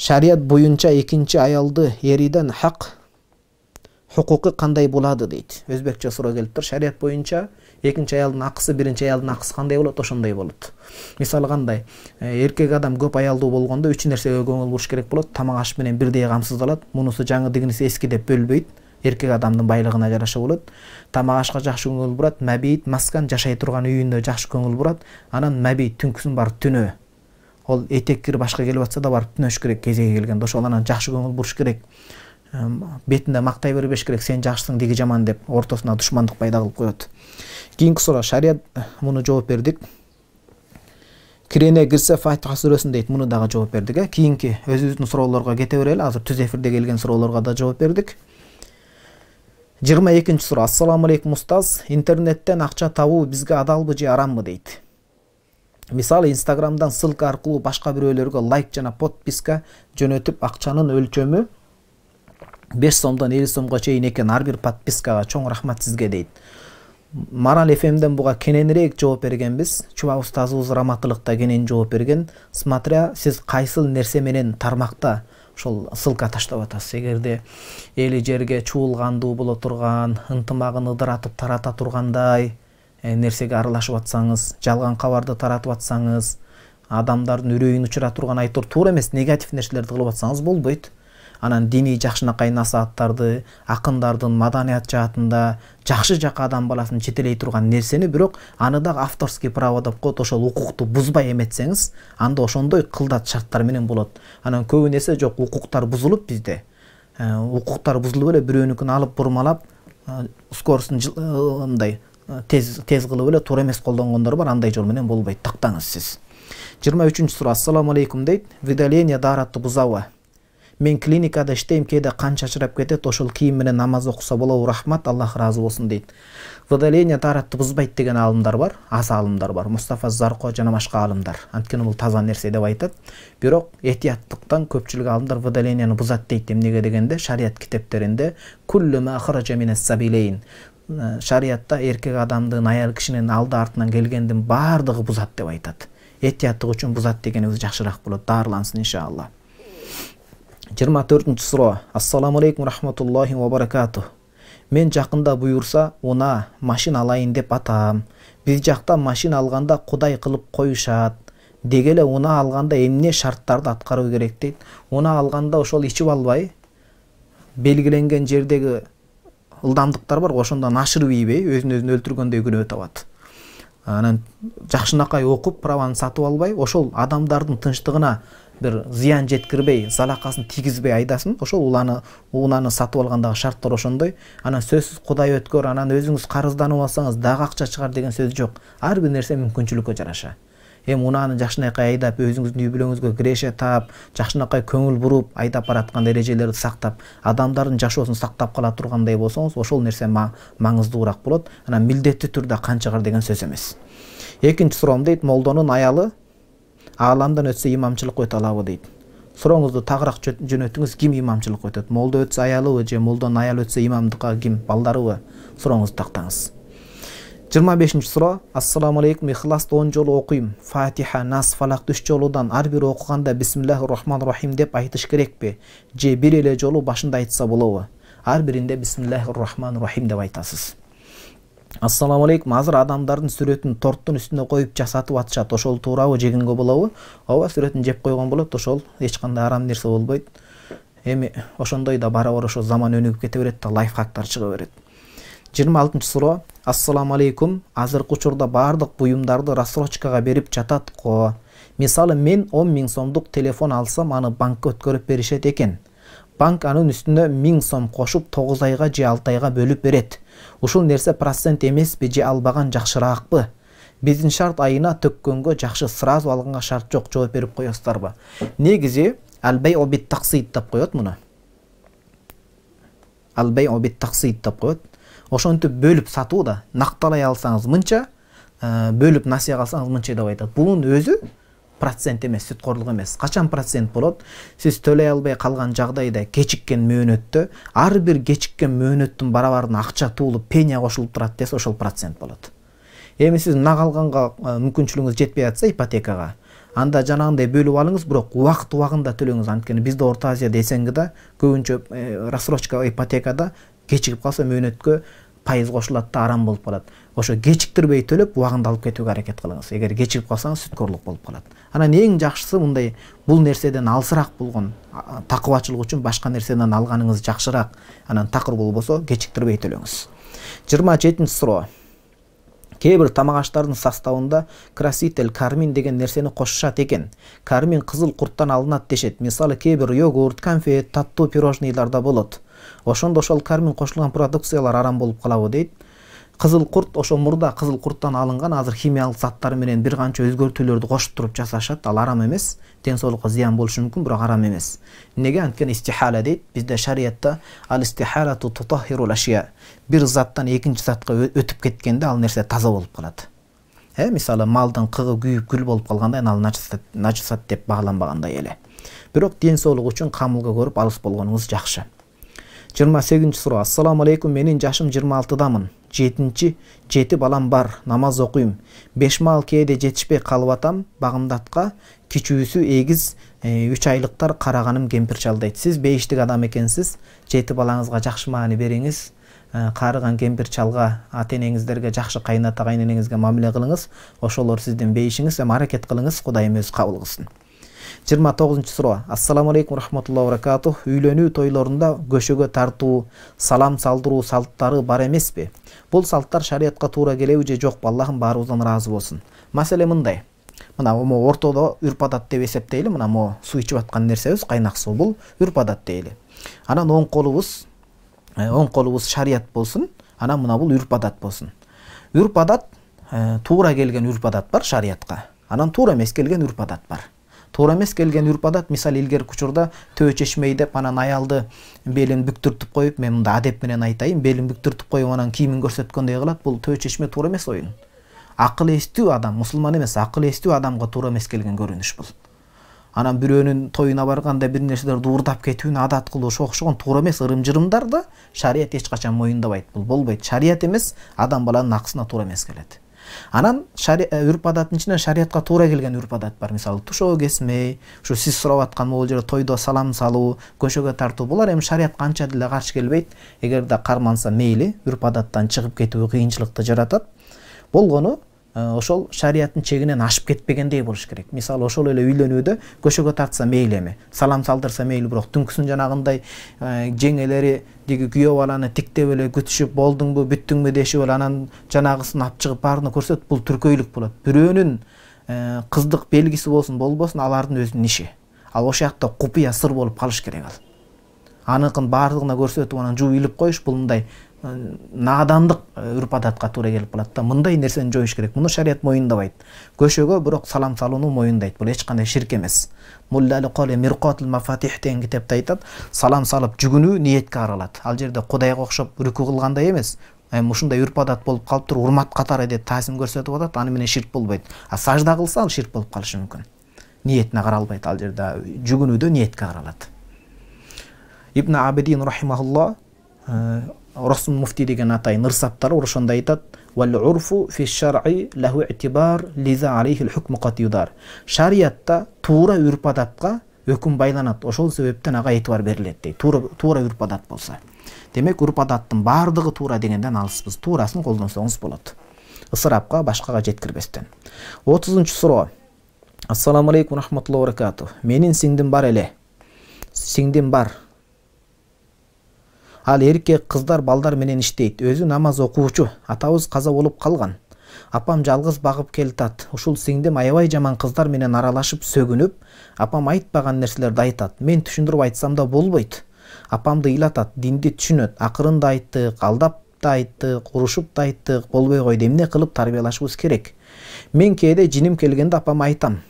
шариат бойынша екінші аялды ериден хақ хұқуқы қандай болады дейді өзбекше сұрақ келіп тұр шариат бойынша екінші аялдың ақысы бірінші аялдың ақысы қандай болады ошондой болады мисалы қандай э, еркек адам көп аялдуу болгондо үч нерсеге көңүл буруш керек болот тамак аш менен бирдей камсыздалат мунусу жаңы дигиниси эски деп бөлбөйт еркек адамдын байлыгына жараша болот тамак ашка жакшы көңүл бурат мәбейт маскан жашай турган үйүнө жакшы көңүл бурат анан мабийит түнкүсүн барып түнөө ол етек кір башқа келіп жатса да барып түнөш керек кезеге келгенде ошол анан жакшы көңүл буруш керек бетинде мактай бербеш керек сен жакшысың деги жаман деп ортосуна душмандык пайда кылып коет кийинки суроо шарият э, муну жооп бердик кирене кирсе фатиха сүрөсүн дейт муну дагы жооп бердик э кийинки өзүбүздүн суроолорго кете берели азыр түз эфирде келген суроолорго да жооп бердик жыйырма экинчи суроо ассаламу алейкум устаз интернеттен акча табуу бизге адалбы же арамбы дейт мисалы инстаграмдан ссылка аркылуу башка бирөөлөргө лайк жана подписка жөнөтүп акчанын өлчөмү беш сомдон элүү сомго чейин экен ар бир подпискага чоң рахмат сизге дейт марал фмден буга кененирээк жооп бергенбиз чуба устазыбыз раматылыкта кенен жооп берген смотря сиз кайсыл нерсе менен тармакта ошол ссылка таштап атасыз эгерде эли жерге чуулгандуу боло турган ынтымагын ыдыратып тарата тургандай Э, нәрсеге аралашып жатсаңыз жалған хабарды таратып жатсаңыз адамдардың үрейін ұшыра тұрған айтор туура емес негатив нәрселерді қылып атсаңыз болбойт анан диний жакшынакай насааттарды акындардын маданият жаатында жакшы жак адам баласын жетелей турган нерсени бирок аны дагы авторский право деп коет ошол укукту бузбай эметсеңиз анда ошондой кылдат шарттар менен болот анан көбү нерсе жок укуктар бузулуп бизде ә, укуктар бузулуп эле бирөөнүкүн алып бурмалап ә, скоростун мындай тез тез кылып эле туура эмес колдонгондор бар андай жол менен болбойт тактаңыз сиз жыйырма үчүнчү суроо ассалому алейкум дейт выдаление дааратты бузабы мен клиникада иштейм кээде кан чачырап кетет ошол кийим менен намаз окуса болобу рахмат аллах ыраазы болсун дейт выдаление даратты бузбайт деген аалымдар бар аз аалымдар бар мустафа зарко жана башка аалымдар анткени бул таза нерсе деп айтат бирок этияттыктан көпчүлүк аалымдар выдаленияны бузат дейт эмнеге дегенде шарият китептеринде Э, шариятта еркек адамдын аял кишинин алды артынан келгендин баардыгы бузат деп айтат этияттык үчүн бузат дегенибиз жакшыраак болот даарылансын иншаалла жыйырма төртүнчү суроо ассаламу алейкум рахматуллахи ва баракатух мен жакында буюрса унаа машина алайын деп атам биз жакта машина алганда кудай кылып коюшат деги эле унаа алганда эмне шарттарды аткаруу керек дейт унаа алганда ошол ичип албай белгиленген жердеги ылдамдыктар бар ошондон ашырып ийбей өзүн өзүн өлтүргөндөй күнөө табат анан жакшынакай окуп праваны сатып албай ошол адамдардын тынчтыгына бир зыян жеткирбей залакасын тийгизбей айдасын ошол уланы унааны сатып алгандагы шарттар ошондой анан сөзсүз кудай өткөр анан өзүңүз карызданып алсаңыз дагы акча чыгар деген сөз жок ар бир нерсе мүмкүнчүлүккө жараша эми унааны жакшынакай айдап өзүңүздүн үй бүлөңүзгө киреше таап жакшынакай көңүл буруп айдап бараткан эрежелерди сактап адамдардын жашоосун сактап кала тургандай болсоңуз ошол нерсе маңыздуураак болот анан милдеттүү түрдө кан чыгар деген сөз эмес экинчи суроом дейт молдонун аялы ааламдан өтсө имамчылыкка өтө алабы дейт сурооңузду тагыраак жөнөтүңүз ким имамчылыкка өтөт молдо өтсө аялыбы же молдонун аялы өтсө имамдыкка ким балдарыбы сурооңузду тактаңыз жиырма бешинчи суроо ассаламу алейкум ихласты он жолу окуйм фатиха нас фалак үч жолудан ар бир окуганда бисмиллахи рахман рахим деп айтыш керекпи же бир эле жолу башында айтса болобу ар биринде бисмиллахи рахман рахим деп айтасыз ассаламу алейкум азыр адамдардын сүрөтүн торттун үстүнө коюп жасатып атышат ошол туурабы жегенге болобу ооба сүрөтүн жеп койгон болот ошол эч кандай арам нерсе болбойт эми ошондой да бара бара ошо заман өнүгүп кете берет да лайфхактар чыга берет жыйырма алтынчы суроо ассаламу алейкум азыркы учурда баардык буюмдарды рассрочкага берип жатат го мисалы мен он миң сомдук телефон алсам аны банкка өткөрүп беришет экен банк анын үстүнө миң сом кошуп тогуз айга же алты айга бөлүп берет ушул нерсе процент эмеспи же албаган жакшыраакпы биздин шарт айына төккөнгө жакшы сразу алганга шарт жок жооп берип коесуздарбы негизи албей обет таксид деп коет муну албей обит таксид деп коет ошентип бөлүп сатуу да накталай алсаңыз мынча э, бөлүп насыя алсаңыз мынча деп айтат бунун өзү процент эмес сүткорлук эмес качан процент болот сиз төлөй албай калган жагдайда кечиккен мөөнөттө ар бир кечиккен мөөнөттүн барабарына акча туулуп пеня кошулуп турат десе ошол процент болот эми сиз мына калганга э, мүмкүнчүлүгүңүз жетпей атса ипотекага анда жанагындай бөлүп алыңыз бирок убакыт убагында төлөңүз анткени бизде орто азияда снгда көбүнчө э, рассрочка ипотекада кечигип калса мөөнөткө пайыз кошулат да арам болуп калат ошо кечиктирбей төлөп убагында алып кетүүгө аракет кылыңыз эгер кечигип калсаңыз сүткорлук болуп калат анан эң жакшысы мындай бул нерседен алысыраак болгон такыбачылык үчүн башка нерседен алганыңыз жакшыраак анан такыр болбосо кечиктирбей төлөңүз жыйырма жетинчи суроо кээ бир тамак аштардын составында краситель кармин деген нерсени кошушат экен кармин кызыл курттан алынат дешет мисалы кээ бир йогурт конфет таттуу пирожныйларда болот ошондо ошол кармин кошулган продукциялар арам болуп калабы дейт кызыл курт ошо мурда кызыл курттан алынган азыр химиялык заттар менен бир канча өзгөртүүлөрдү кошуп туруп жасашат ал арам эмес ден соолукка зыян болушу мүмкүн бирок арам эмес эмнеге анткени истихала дейт бизде шариятта ал истихалату тутахиру ашия бир заттан экинчи затка өтүп кеткенде ал нерсе таза болуп калат э мисалы малдын кыгы күйүп гүл болуп калганда кийин ал начисат деп бааланбагандай эле бирок ден соолук үчүн камылга көрүп алыс болгонуңуз жакшы 28-ші сегізінші ассаламу алейкум, менің жашым 26-дамын жетінші жеті балам бар намаз оқимын беш мал кейде жетишпей калып атам бағымдатқа кичүүсү эгиз э, үч айлыктар караганым кемпир чал дейт сиз бейиштик адам экенсиз жети балаңызга жакшы маани бериңиз карыган э, кемпир чалга ата энеңиздерге жакшы кайната кайненеңизге мамиле кылыңыз ошолор сиздин бейишиңиз эми аракет кылыңыз кудайым өзү кабыл кылсын жыйырма тогузунчу сұрақ ассаламу алейкум баракатух үйлену үйлөнүү тойлорунда көшөгө тартуу салам салдыруу салттары бар пе Бұл салттар шариятка тура келеби же па аллахым баарыбыздан разы болсын маселе мындай мына могу ортодо үрп адат деп эсептейли мына могу суу ичип аткан нерсебиз кайнак суу бул үрп адат дейли анан оң колубуз оң колубуз шарият болсун анан мына бул үрп адат болсун үрп адат туура келген үрп адат бар шариятка анан туура эмес келген үрп адат бар туура эмес келген үрп адат мисалы илгерки учурда төө чечмей деп анан аялды белин бүктүртүп коюп мен мындай адеп менен айтайын белин бүктүртүп коюп анан кийимин көрсөткөндөй кылат бул төө чечме туура эмес оюн акыл эстүү адам мусулман эмес акыл эстүү адамга туура эмес келген көрүнүш бул анан бирөөнүн тоюна барганда бир нерселерди уурдап кетүүнү адат кылыш окшогон туура эмес ырым жырымдарды шарият эч качан моюндабайт бул болбойт шарият эмес адам баланын акысына туура эмес келет анан э, үрп адаттын ичинен шариятка туура келген үрп адат бар мисалы тушоо кесмей ушу сиз сурап аткан могул жерде тойдо салам салуу көшөгө тартуу булар эми шариятка анча деле каршы келбейт эгерде карманса мейли үрп адаттан чыгып кетүү кыйынчылыкты жаратат болгону Э, ошол шарияттын чегинен ашып кетпегендей болуш керек мисалы ошол эле үйлөнүүдө көшөгө тартса мейли эми салам салдырса мейли бирок түнкүсүн жанагындай э, жеңелери тиги күйөө баланы тиктеп эле күтүшүп болдуңбу бүттүңбү дешип эле анан жанагысын алып чыгып баарына көрсөтүп бул түркөйлүк болот бирөөнүн э, кыздык белгиси болсун болбосун алардын өзүнүн иши ал ошол жакта купуя сыр болуп калыш керек ал аныкын баардыгына көрсөтүп анан жууп илип коюш бул мындай Надандық үрп э, адатқа тура келіп қалады да мындай нәрсені жоюш керек мұны шарият моюндабайт көшеге бирок салам салууну моюндайт бул эч кандай ширк эмес мафатих деген китепте айтат салам салып жүгүнүү ниетке аралат ал жерде кудайга окшоп рүкү кылгандай эмес ушундай үрп адат болуп калыптыр урмат катары деп таасим көрсөтүп атат аны менен ширк болбойт а сажда кылса ал ширк болуп калышы мүмкүн ниетине каралбайт ал жерде жүгүнүүдө ниетке каралат ибн абидин рахимаулла э, росм муфти деген атайын ырсаптар орысшанда айтады уәл фи шарғи лиза қатиудар шариатта тура үрп адатқа үкім байланады ошол себептен ага этибар берилет дейт туура туура үрп адат болсо демек үрп адаттын баардыгы туура дегенден алыспыз туурасын колдонсоңуз болот ысырапка башкага жеткирбестен отузунчу суроо ассаламу алейкум рахматулла баракату менин сиңдим бар эле сиңдим бар ал эркек кыздар балдар менен иштейт өзү намаз окуучу атабыз каза болуп калган апам жалгыз багып келатат ушул сиңдим аябай жаман кыздар менен аралашып сөгүнүп апам айтпаган нерселерди айтат мен түшүндүрүп айтсам да болбойт апамды ыйлатат динди түшүнөт акырын да айттык алдап да айттык урушуп да айттык болбой койду эмне кылып тарбиялашыбыз керек мен кээде жиним келгенде апама айтам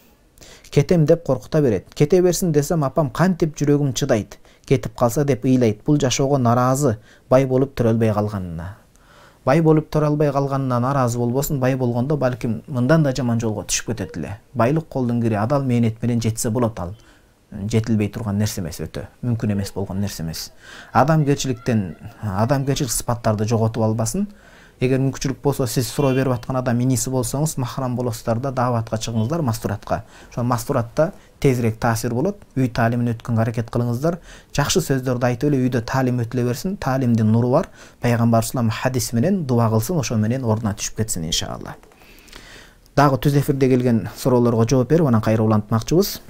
кетем деп коркута берет кете берсин десем апам кантип жүрөгүм чыдайт кетіп қалса деп ыйлайды бұл жашоого наразы бай болып түрө қалғанына. калганына бай болып тұралбай албай калганына наразы болбосун бай болгондо балким мындан да жаман жолго түшүп кетет эле байлык колдун кири адал мээнет менен жетсе болот ал жетилбей турган нерсе эмес өтө мүмкүн эмес болгон нерсе эмес адамгерчиликтен адамгерчилик сыпаттарды жоготуп албасын егер мүмкүнчүлүк болсо сиз суроо берип аткан адам иниси болсоңуз махрам болосуздар да дааватка чыгыңыздар мастуратка ошо мастуратта тезірек таасир болот үй таалимин өткөнгө аракет қылыңыздар жакшы сөздөрдү айтып эле үйдө таалим өтүлө берсин таалимдин нуру бар пайғамбар хадис менен дуба кылсын ошо менен ордуна түшүп кетсин иншаалла дагы түз эфирде келген суроолорго жооп берип анан кайра улантмакчыбыз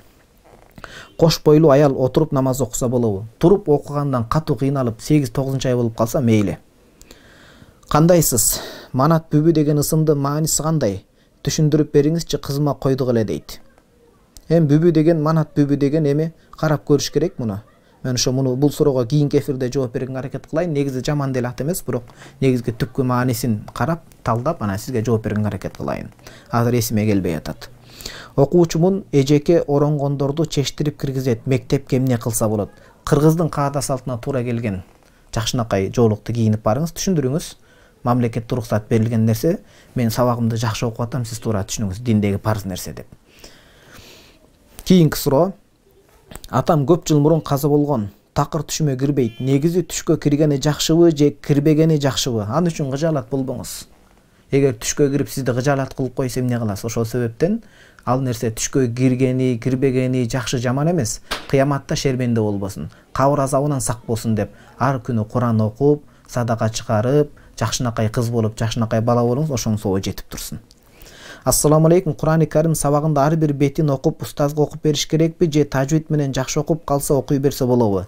кош бойлуу аял отуруп намаз окуса болобу туруп окугандан катуу кыйналып сегиз тогузунчу ай болуп калса мейли қандайсыз манат бүбі деген ысымды маанисі қандай түшіндіріп бериңизчи кызыма койдук эле дейт эми бүбү деген манат бүбү деген еме қарап көріш керек мұны мен ошо мұны бұл суроого кейінгі эфирде жауап берген аракет кылайын негізі жаман деле ат эмес бирок негизги түпкү маанисин карап талдап ана сізге жауап бергенге аракет кылайын азыр эсиме келбей атат окуучумун эжеке оронгондорду чечтирип киргизет мектепке эмне кылса болот кыргыздын каада салтына туура келген жакшынакай жоолукту кийинип барыңыз түшүндүрүңүз мамлекеттік рұқсат берілген нәрсе мен сабағымды жақсы оқып жатамын сіз тура түсініңіз діндегі парыз нәрсе деп кейінгі сұрау атам көп жыл мұрын қаза болған тақыр түшіме кірбейді негізі түшкө кіргені жақшыбы же кірбегені жақшыбы ан үшін қыжалат болбоңуз егер түшкө кіріп сізді қыжалат кылып койсо эмне кыласыз ошол себептен ал нерсе түшкө кіргені кірбегені жақсы жаман емес қияматта шерменде болбосун кабыр азабынан сақ болсын деп ар күнү құран оқып, садақа шығарып жақшынақай қыз болып жақшынақай бала болыңыз ошоң ой жетіп тұрсын ассаламу алейкум құран кәрім сабағында ар бир бетин оқып ұстазға оқып бериш керекпи же тажвид менен жақсы оқып қалса оқи берсе болобу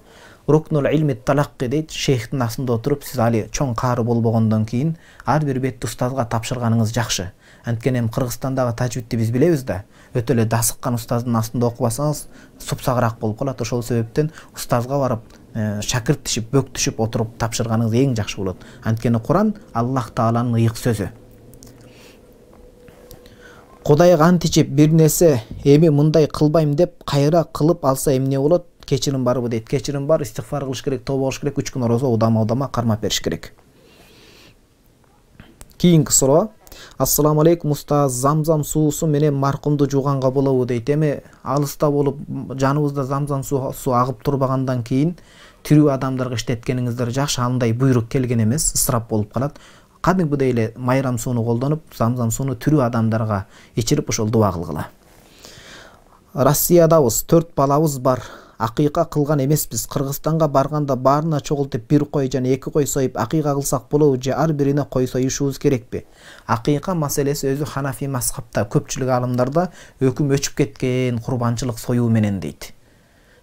рукнул илми талакки дейді шейхтің астында отырып сіз али чоң қары болбогондон кийин ар бир бетти ұстазға тапшырғаныңыз жақсы анткени эми кыргызстандагы тажвидди биз билебиз да өтө эле дасыккан устаздын астында окубасаңыз супсагыраак болуп калат ошол себептен ұстазға барып Э, шакирт түшүп бөк түшүп отуруп тапшырганыңыз эң жакшы болот анткени куран аллах тааланын ыйык сөзү кудай кант ичип бир нерсе эми мындай кылбайм деп кайра кылып алса эмне болот кечирим барбы дейт кечирим бар истигфар кылыш керек тообо кылыш керек үч күн орозо удама удама кармап бериш керек кейінгі сұра ассаламу алейкум ұстаз замзам суысы менен марқұмды жуғанға болобу дейт эми алыста болуп жаныбызда замзам су агып турбагандан кийин тирүү адамдарга иштеткениңиздер жакшы андай буйрук келген эмес ысырап болуп калат кадимкидей эле майрам сууну колдонуп замзам сууну тирүү адамдарга ичирип ошол дуба кылгыла россиядабыз төрт балабыз бар ақиқа қылған емеспіз қырғызстанға барғанда барына чогултуп бир қой жана эки қой союп ақиқа кылсак болобу же ар бирине кой союшубуз керекпи Ақиқа маселеси өзү ханафи мазхабта көпчүлүк аалымдарда өкүм өчүп кеткен курбанчылык союу менен дейт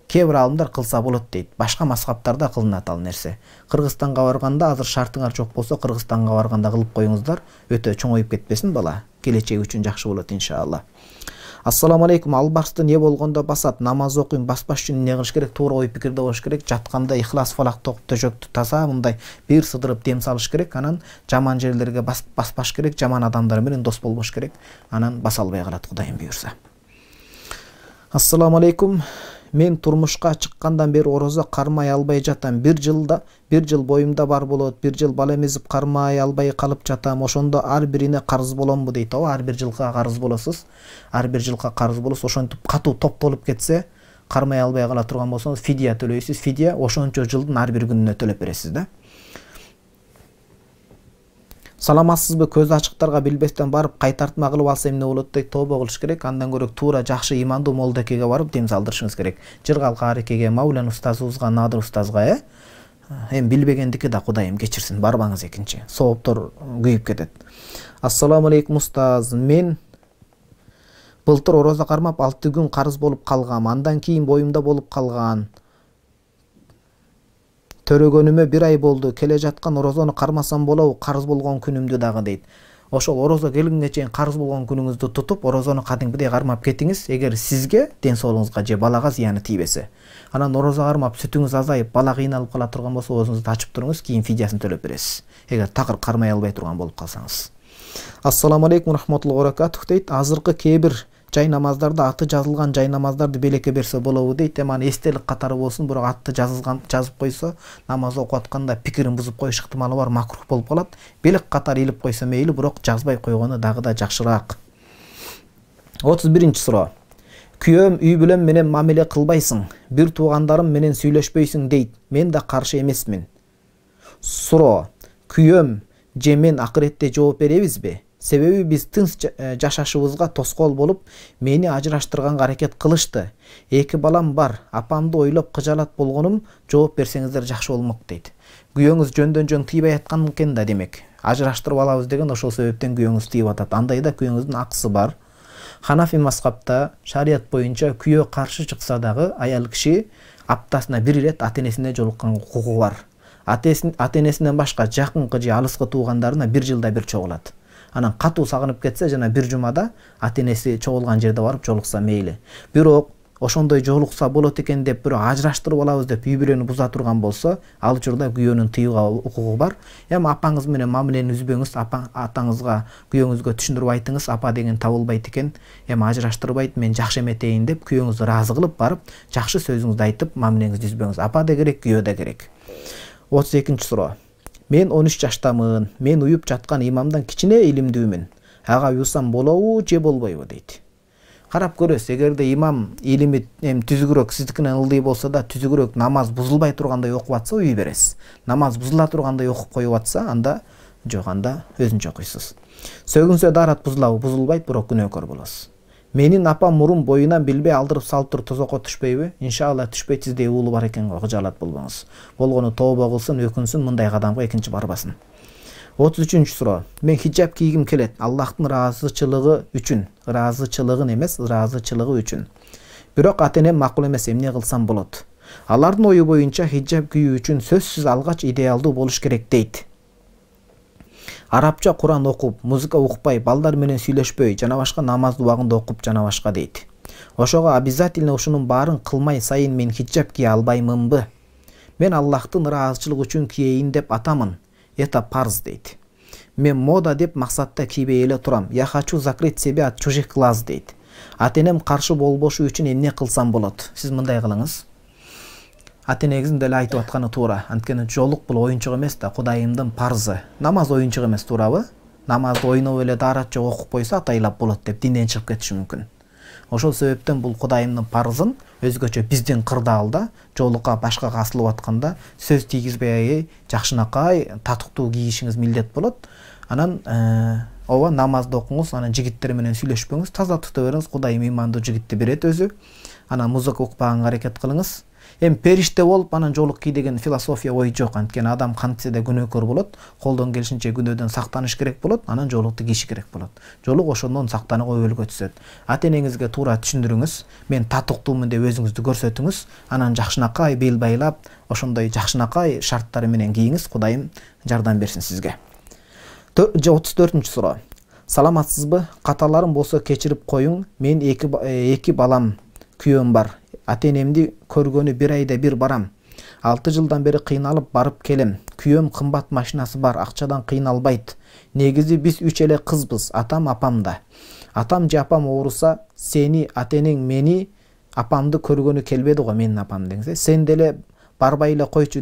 кээ бир қылса кылса болот дейт башка мазхабтарда кылынат ал нерсе кыргызстанга барганда азыр шартыңар жок болсо кыргызстанга барганда кылып коюңуздар өтө чоңоюп кетпесин бала келечеги үчүн жакшы болот иншалла ассалаумағалейкум албарысты не болғанда басады намаз оқимын баспас үшін не қылыш керек тура ой пікірде болыш керек жатқанда ихлас фалақ тоқып төжекті таза мындай бер сыдырып дем салыш керек анан жаман жерлерге бас, баспаш керек жаман адамдар менен дос болбош керек анан баса албай калат кудайым буюрса алейкум мен турмушка шыққандан бер орозо қармай албай жатам бир жылда бир жыл бойымда бар болот бир жыл бала эмизип кармай албай қалып жатам ошондо ар бирине карыз боломбу дейт ооба ар бир жылга карыз болосуз ар бир қарыз карыз болосуз ошентип катуу топтолуп кетсе кармай албай кала турган болсоңуз фидия төлөйсүз фидия ошончо жылдын ар бир күнүнө төлөп бересиз да саламатсызбы көзі ачыктарга билбестен барып кайтартма қылып алса эмне болот дейт тоба кылыш керек андан көрө туура жакшы ыймандуу молдекеге барып дем салдырышыңыз керек жыргал карыкеге маулян устазыбызга надыр устазга э ә? эми ә, билбегендики да кудайым кечирсин барбаңыз экинчи сооптор күйүп кетет ассалому алейкум устаз мен былтыр орозо кармап алты күн карыз болуп калгам андан кийин боюмда болуп калган төрөгөнүмө бир ай болду келе жаткан орозону кармасам болобу карыз болгон күнүмдү дагы дейт ошол орозо келгенге чейин карыз болгон күнүңүздү тутуп орозону кадимкидей кармап кетиңиз эгер сизге ден соолугуңузга же балага зыяны тийбесе анан орозо кармап сүтүңүз азайып бала кыйналып кала турган болсо оозуңузду ачып туруңуз кийин фидиясын төлөп бересиз эгер такыр кармай албай турган болуп калсаңыз ассаламу алейкум рахматуллах баракатух дейт азыркы кээ бир жай намаздарды аты жазылған жай намаздарды белекке берсе болобу дейт эми аны эстелик катары болсун бирок аты жазылган жазып койсо намаз окуп атканда пикирин бузуп коюш ыктымалы бар макрух болуп калат белек катары илип койсо мейли бирок жазбай койгону дагы да жакшыраак отуз биринчи суроо күйөөм үй бүлөм менен мамиле кылбайсың бир туугандарым менен сүйлөшпөйсүң дейт мен да каршы эмесмин суроо күйөөм же мен акыретте жооп беребизби себеби биз тынч э, жашашыбызга тоскоол болуп мени ажыраштырганга аракет кылышты эки балам бар апамды ойлоп кыжаалат болгонум жооп берсеңиздер жакшы болмок дейт күйөөңүз жөндөн жөн тыйбай аткан экен да демек ажыраштырып алабыз деген ошол себептен күйөөңүз тыйып атат андайда күйөөңүздүн акысы бар ханафи мазхабта шарият боюнча күйөө каршы чыкса дагы аял киши аптасына бир ирет ата энесине жолуккан укугу бар ата энесинен башка жакынкы же алыскы туугандарына бир жылда бир чогулат анан катуу сагынып кетсе жана бир жумада ата энеси чогулган жерде барып жолукса мейли бирок ошондой жолукса болот экен деп бирок ажыраштырып алабыз деп үй бүлөнү буза турган болсо ал учурда күйөөнүн тыюуга укугу бар эми апаңыз менен мамилени үзбөңүз атаңызга күйөөңүзгө түшүндүрүп айтыңыз апа деген табылбайт экен эми ажыраштырбайт мен жакшы эметейин деп күйөөңүздү ыраазы кылып барып жакшы сөзүңүздү айтып мамилеңизди үзбөңүз апа да керек күйөө да керек отуз экинчи суроо мен 13 жаштамын мен уюп жаткан имамдан кичине илимдүүмүн ага уйсам болобу же болбойбу дейт карап көрөсүз эгерде имам илими эми түзүгүрөөк сиздикинен ылдый болсо да түзігірек намаз бузулбай тургандай окуп атса уй бересиз намаз бузула тургандай окуп коюп атса анда жок анда өзүнчө окуйсуз сөгүнсө дарат бузулабы бузулбайт бирок күнөөкөр болосуз менин апам мурун боюнан билбей алдырып салып туруп тозокко түшпөйбү иншалла түшпөйт сиздей уулу бар экен го кыжаалат болбоңуз болгону тобо кылсын өкүнсүн мындай кадамга экинчи барбасын отуз үчүнчү суроо мен хиджаб кийгим келет аллахтын ыраазычылыгы үчүн ыраазычылыгын эмес ыраазычылыгы үчүн бирок ата энем макул эмес эмне кылсам болот алардын ою боюнча хиджаб кийүү үчүн сөзсүз алгач идеалдуу болуш керек дейт арабча куран окуп музыка укпай балдар менен сүйлөшпөй жана башка намазды убагында окуп жана башка дейт ошого обязательно ушунун баарын кылмай сайын мен хиджаб кие албаймынбы мен аллахтын ыраазычылыгы үчүн кийейин деп атамын это парз дейт мен мода деп максатта кийбей эле турам я хочу закрыть себя от чужих глаз дейт ата энем каршы болбошу үчүн эмне кылсам болот сиз мындай кылыңыз ата энеңиздин деле айтып атканы туура анткени жолук бул оюнчук эмес да кудайымдын парзы намаз оюнчук эмес туурабы намазды ойноп эле даарат жок окуп койсо атайылап болот деп динден чыгып кетиши мүмкүн ошол себептен бул кудайымдын парызын өзгөчө биздин кырдаалда жолукка башкага асылып атканда сөз тийгизбей жакшынакай татыктуу кийишиңиз милдет болот анан э, ооба намазды окуңуз анан жигиттер менен сүйлөшпөңүз таза тута бериңиз кудайым ыймандуу жигитти берет өзү анан музыка укпаганга аракет кылыңыз эми периште болуп анан кий деген философия ой жок анткени адам кантсе да күнөөкөр болот колдон келишинче күнөөдөн сактаныш керек болот анан жолукту кийиш керек болот жолук ошондон сактанууга өбөлгө түзөт ата энеңизге туура түшүндүрүңүз мен татыктуумун деп өзүңүздү көрсөтүңүз анан жакшынакай бел байлап ошондой жакшынакай шарттары менен кийиңиз кудайым жардам берсин сизге отуз төртүнчү суроо саламатсызбы каталарым болсо кечирип коюң мен эки балам күйөөм бар ата енемді көргені бір айда бір барам алты жылдан бері қиналып барып келем Күйем қымбат машинасы бар ақшадан қиналбайды негізі біз үш эле қызбыз атам апамда. атам жапам орыса, сені, сени атенең апамды көргені келбеді ғой менің апам деңиз сен деле барбайлы эле дейді.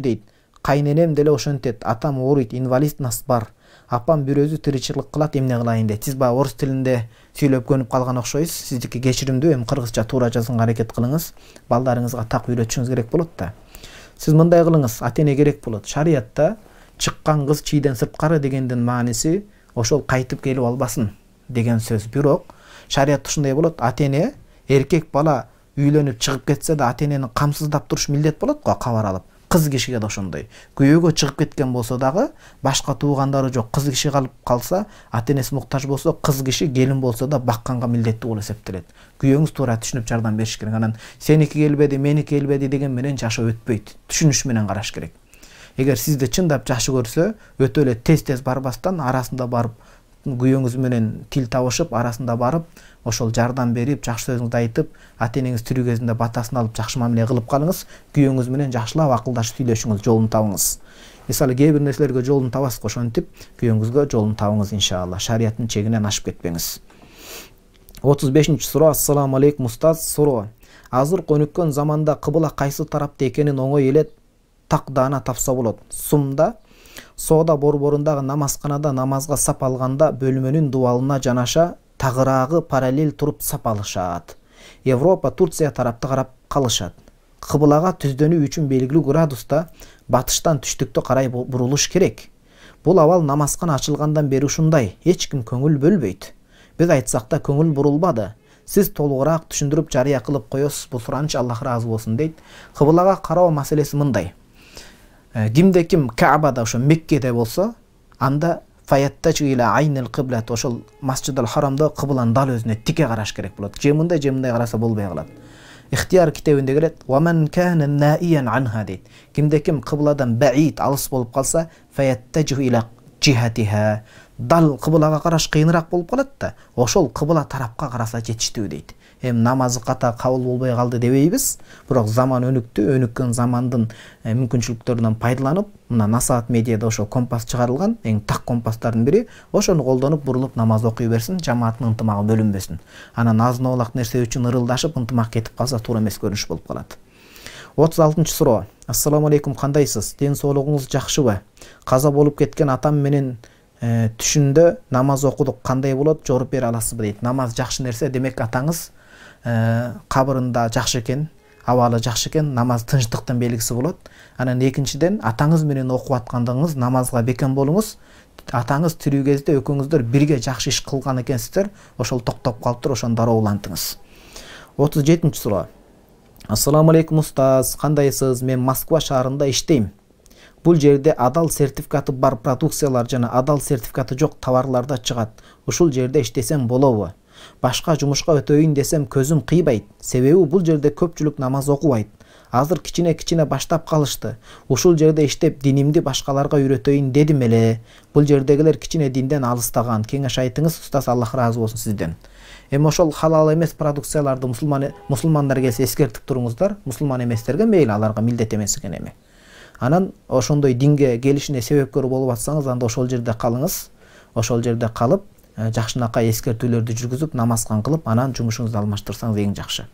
дейт деле деле ошентет атам ооруйт инвалид нас бар апам бир өзү тиричилик кылат эмне кылайын дейт сиз баягы орус тилинде сүйлөп көнүп калган окшойсуз сиздики кечиримдүү эми кыргызча туура жазганга аракет кылыңыз балдарыңызга так үйрөтүшүңүз керек болот да сиз мындай кылыңыз ата эне керек болот шариятта чыккан кыз чийден сырткары дегендин мааниси ошол кайтып келип албасын деген сөз бирок шариятта ушундай болот ата эне эркек бала үйлөнүп чыгып кетсе да ата энени камсыздап туруш милдет болот го кабар алып қыз кишиге да ошондой күйөөгө чыгып кеткен болсо дагы башка туугандары жок қыз киши калып калса ата энеси муктаж болсо қыз киши келин болсо да бакканга милдеттүү болуп эсептелет күйөөңүз туура түшүнүп жардам бериш керек анан сеники келбеди меники келбеди деген менен жашоо өтпөйт түшүнүш менен караш керек эгер сизди чындап жакшы көрсө өтө эле тез тез барбастан арасында барып күйөөңүз менен тил табышып арасында барып ошол жардам берип жакшы сөзүңүздү айтып ата энеңиз тирүү кезинде батасын алып жакшы мамиле кылып калыңыз күйөөңүз менен жакшылап акылдашып сүйлөшүңүз жолун табыңыз мисалы кээ бир нерселерге жолун табасыз го ошентип күйөөңүзгө жолун табыңыз иншалла шарияттын чегинен ашып кетпеңиз отуз бешинчи суроо ассаламу алейкум устаз суроо азыр өнүккөн заманда кыбыла кайсы тарапта экенин оңой эле так даана тапса болот сумда соода борборундагы намазканада намазга сап алганда бөлмөнүн дубалына жанаша тағырағы параллель тұрып сапалышады европа турция тарапты қарап қалышады. қыбылаға түздену үшін белгілі градуста батыштан түштікті қарай бұрылыш керек бұл авал намасқан ашылғандан бері ұшындай ешкім көңіл бөлбейді біз айтсақ та көңіл бұрылбады сіз толығырақ түшіндіріп жария қылып қоясыз бұл сұраныш аллах разы болсын дейді қыбылаға қарау мәселесі мындай кімде ә, кім кәбада ошо меккеде болса анда фаяттачу иля айнил кыблат ошол масжидал харамда кыбыланын дал өзүнө тике караш керек болот же мындай же мындай караса болбой калат ихтияр китебинде келет уаман кана наиян анха дейт кимде ким кыбыладан баид алыс болуп калса фаяттажу иля жихатиха дал кыбылага караш кыйыныраак болуп калат да ошол кыбыла тарапка караса жетиштүү дейт эми намазы ката кабыл болбой калды дебейбиз бирок заман өнүктү өнүккөн замандын мүмкүнчүлүктөрүнөн пайдаланып мына насаат медиада ошол компас чыгарылган эң так компастардын бири ошону колдонуп бурулуп намаз окуй берсин жамааттын ынтымагы бөлүнбөсүн анан азын оолак нерсе үчүн ырылдашып ынтымак кетип калса туура эмес көрүнүш болуп калат отуз алтынчы суроо ассалому алейкум кандайсыз ден соолугуңуз жакшыбы каза болуп кеткен атам менен түшүндө намаз окудук кандай болот жооп бере аласызбы дейт намаз жакшы нерсе демек атаңыз Э, кабырында жакшы экен абалы жакшы экен намаз тынчтыктын белгиси болот анан экинчиден атаңыз менен окуп аткандыгыңыз намазга бекем болуңуз атаңыз тирүү кезде экөөңүздөр бирге жакшы иш кылган экенсиздер ошол токтоп калыптыр ошону дароо улантыңыз отуз жетинчи суроо ассаламу алейкум устаз кандайсыз мен москва шаарында иштейм бул жерде адал сертификаты бар продукциялар жана адал сертификаты жок товарлар да чыгат ушул жерде иштесем болобу башка жумушка өтөйүн десем көзүм кыйбайт себеби бул жерде көпчүлүк намаз окубайт азыр кичине кичине баштап калышты ушул жерде иштеп динимди башкаларга үйрөтөйүн дедим эле бул жердегилер кичине динден алыстаган кеңеш айтыңыз устаз аллах ыраазы болсун сизден эми ошол халал эмес продукцияларды мусулман мусулмандар келсе эскертип туруңуздар мусулман эместерге мейли аларга милдет эмес экен эми анан ошондой динге келишине себепкер болуп атсаңыз анда ошол жерде калыңыз ошол жерде калып Э, жақшынақай ескертулерді жүргізіп намазкан кылып анан жумушуңузду алмаштырсаңыз эң жакшы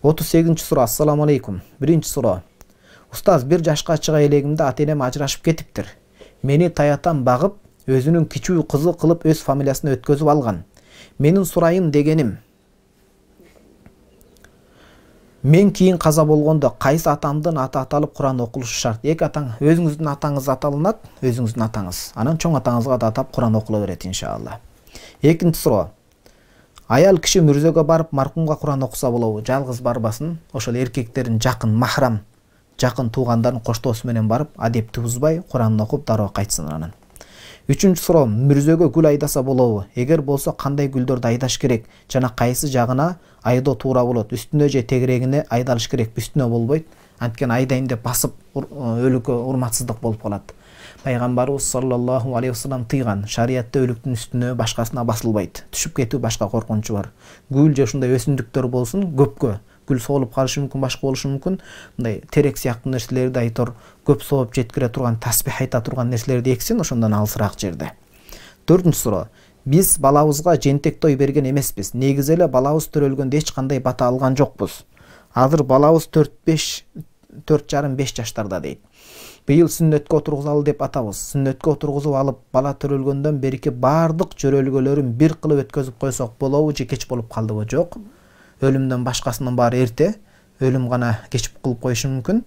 отуз сегизинчи суроо ассалому алейкум биринчи суроо устаз бир жашка чыга элегимде ата энем ажырашып кетиптир мени таятам багып өзүнүн кичүү кызы кылып өз фамилиясына өткөзүп алган менин сурайын дегеним мен кийин каза болгондо кайсы атамдын аты аталып куран окулушу шарт эки атаң өзүңүздүн атаңыз аталынат өзүңүздүн атаңыз анан чоң атаңызга да атап куран окула берет иншалла экинчи суроо аял киши мүрзөгө барып маркумга куран окуса болобу жалгыз барбасын ошол эркектердин жакын махрам жакын туугандарын коштоосу менен барып адепти бузбай куран окуп дароо кайтсын анан үчүнчү суроо мүрзөгө гүл айдаса болобу эгер болсо кандай гүлдөрдү айдаш керек жана кайсы жагына айдоо туура болот үстүнө же тегерегине айдалыш керекпи үстүнө болбойт анткени айдайын деп басып өлүккө урматсыздык болуп калат пайғамбарыбыз саллаллаху алейхи вассалам тыйған шариятта өліктің үстіне башқасына басылбайды түшіп кету башқа қорқынышы бар гүл же ушундай өсімдіктер болсын көпкө гүл соғылып қалышы мүмкін башка болушы мүмкін мындай терек сияқты нерселерді айтор көп соғып жеткіре тұрған тасбих айта тұрған нерселерді эксин ошондон алысыраак жерде төртүнчү суроо биз балабызга той берген эмеспиз негизи эле балабыз төрөлгөндө эч кандай бата алган жокпуз азыр балабыз төрт беш төрт жарым беш жаштарда дейт биыл сүннөткө отургузалы деп атабыз сүннөткө отургузуп алып бала төрөлгөндөн берки баардык жөрөлгөлөрүн бир кылып өткөзүп койсок болобу же кеч болуп калдыбы жок өлүмдөн башкасынын баары эрте өлүм гана кеч кылып коюшу мүмкүн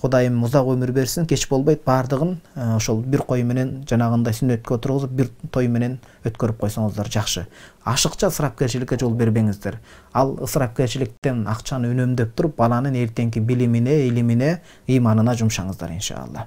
құдайым ұзақ өмір берсін кеш болбайды бардығын ошол ә, бир кой менен жанагындай сүннөткө отургузуп бир той менен өткөрүп койсоңуздар жакшы ашыкча ысырапкерчиликке жол бербеңиздер ал ысырапкерчиликтен акчаны үнөмдөп туруп баланын эртеңки билимине илимине ыйманына жумшаңыздар иншаалла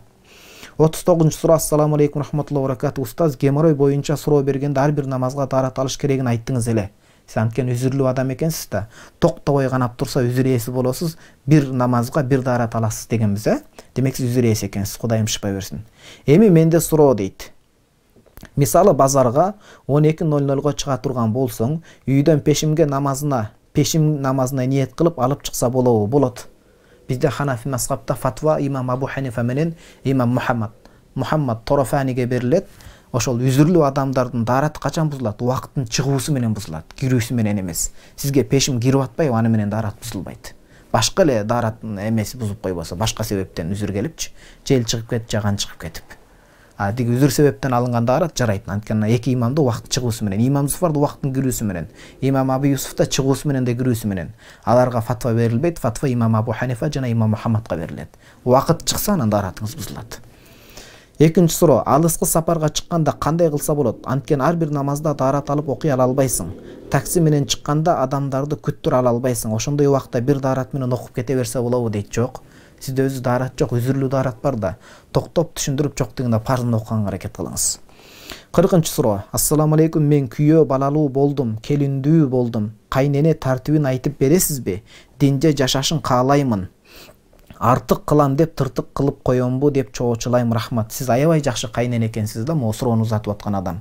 отуз тогузунчу суроо ассаламу алейкум рахматулла баракату устаз геморрой боюнча суроо бергенде ар бир намазга таарат алыш керегин айттыңыз эле сіз анткени үзүрлүү адам экенсиз да токтобой канап турса үзүр ээси болосуз бир намазга бир дарат аласыз дегенбиз э ә? демек сиз үзүр ээси экенсиз кудайым шыпай берсин эми менде суроо дейт мисалы базарға он эки ноль нольго чыга турган болсоң үйдөн пешимге намазына пешим намазына ниет кылып алып чыкса болобу болот бизде ханафи мазхабта фатва имам абу ханифа менен имам мухаммад мухаммад торофаниге берилет ошол үзүрлүү адамдардын дараты качан бузулат убакыттын чыгуусу менен бузулат кирүүсү менен эмес сизге пешим кирип атпайбы аны менен дарат бузулбайт башка эле дараттын эмеси бузуп койбосо башка себептен үзүр келипчи жел чыгып кетип кан чыгып кетип а тиги үзүр себептен алынган дарат жарайт анткени эки имамда убакыт чыгуусу менен имам зуфар убакыттын кирүүсү менен имам абу юсуф да чыгуусу менен да кирүүсү менен аларга фатва берилбейт фатва имам абу ханифа жана имам мухаммадка берилет убакыт чыкса анан даратыңыз бузулат экинчи суроо алыскы сапарга чыкканда кандай кылса болот анткени ар бир намазда даарат алып окуй ала албайсың такси менен чыкканда адамдарды күттүрө ала албайсың ошондой убакта бир даарат менен окуп кете берсе болобу дейт жок сизде өзү даарат жок үзүрлүү даарат бар да токтоп түшүндүрүп жок дегенде парзын окуганга аракет кылыңыз кыркынчы суроо ассаламу алейкум мен күйөө балалуу болдум келиндүү болдум кайн тартибин айтып бересизби динде жашашын каалаймын артық қылам деп тыртық қылып коембу деп чоочулайм рахмат сиз аябай жакшы кайнене экенсиз да могу суроону узатып аткан адам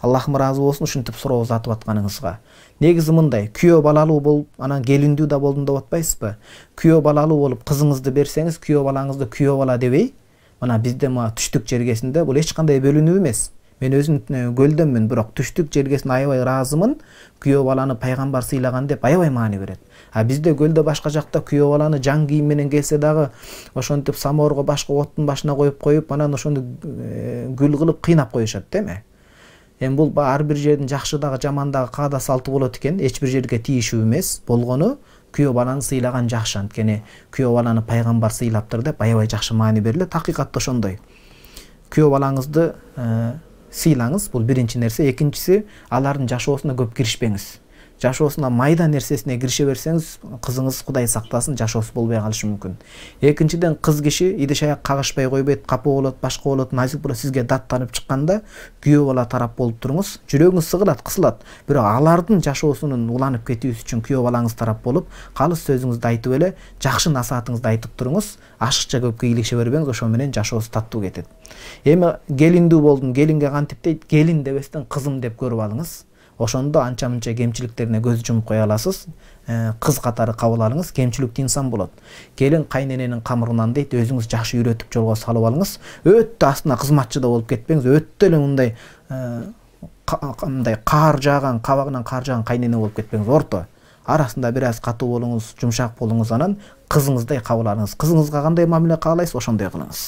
аллахым ыраазы болсун ушинтип суроо узатып атканыңызга негизи мындай күйөө балалуу болуп анан келиндүү да болдум деп атпайсызбы күйөө балалуу болуп кызыңызды берсеңиз күйөө балаңызды күйөө бала дебей мына бизде мына түштүк жергесинде бул эч кандай бөлүнүү эмес мен өзүм көлдөнмүн бирок түштүк жергесине аябай ыраазымын күйөө баланы пайгамбар сыйлаган деп аябай маани берет а бизде көлдө башка жакта күйөө баланы жаң кийим менен келсе дагы ошентип самоорго башка оттун башына коюп коюп анан ошону э, гүл кылып кыйнап коюшат деме э? эми бул ар бир жердин жакшы дагы жаман дагы каада салты болот экен эч бир жерге тийишүү эмес болгону күйөө баланы сыйлаган жакшы анткени күйөө баланы пайгамбар сыйлаптыр деп аябай жакшы маани берилет акыйкат ошондой күйөө балаңызды э, сыйлаңыз бул биринчи нерсе экинчиси алардын жашоосуна көп киришпеңиз жашоосуна майда нерсесине кирише берсеңиз қызыңыз құдай сактасын жашоосу болбой калышы мүмкүн мүмкін кыз киши идиш аяк кагышпай койбойт қапа болот башка болот назик болот сизге даттанып чыкканда күйөө бала тарап болуп туруңуз жүрөгүңүз сыгылат қысылат бирок алардын жашоосунун уланып кетүүсү үчүн күйөө балаңыз тарап болуп калыс сөзүңүздү айтып эле жакшы насаатыңызды айтып туруңуз ашыкча көпкө ийгиликше бербеңиз ошо менен жашоосу таттуу кетет эми келиндүү болдум келинге кантип дейт келин дебестен кызым деп көрүп алыңыз ошондо анча мынча кемчиликтерине көз жумуп кое аласыз э, кыз катары кабыл алыңыз кемчиликтүү инсан болот келин кайнененин камырынан дейт өзүңүз жакшы үйрөтүп жолго салып алыңыз өтө астына кызматчы да болуп кетпеңиз өтө эле мындай э, мындай кар жааган кабагынан кар жааган кайнене болуп кетпеңиз орто арасында бир аз катуу болуңуз жумшак болуңуз анан кызыңыздай кабыл алыңыз кызыңызга кандай мамиле каалайсыз ошондой кылыңыз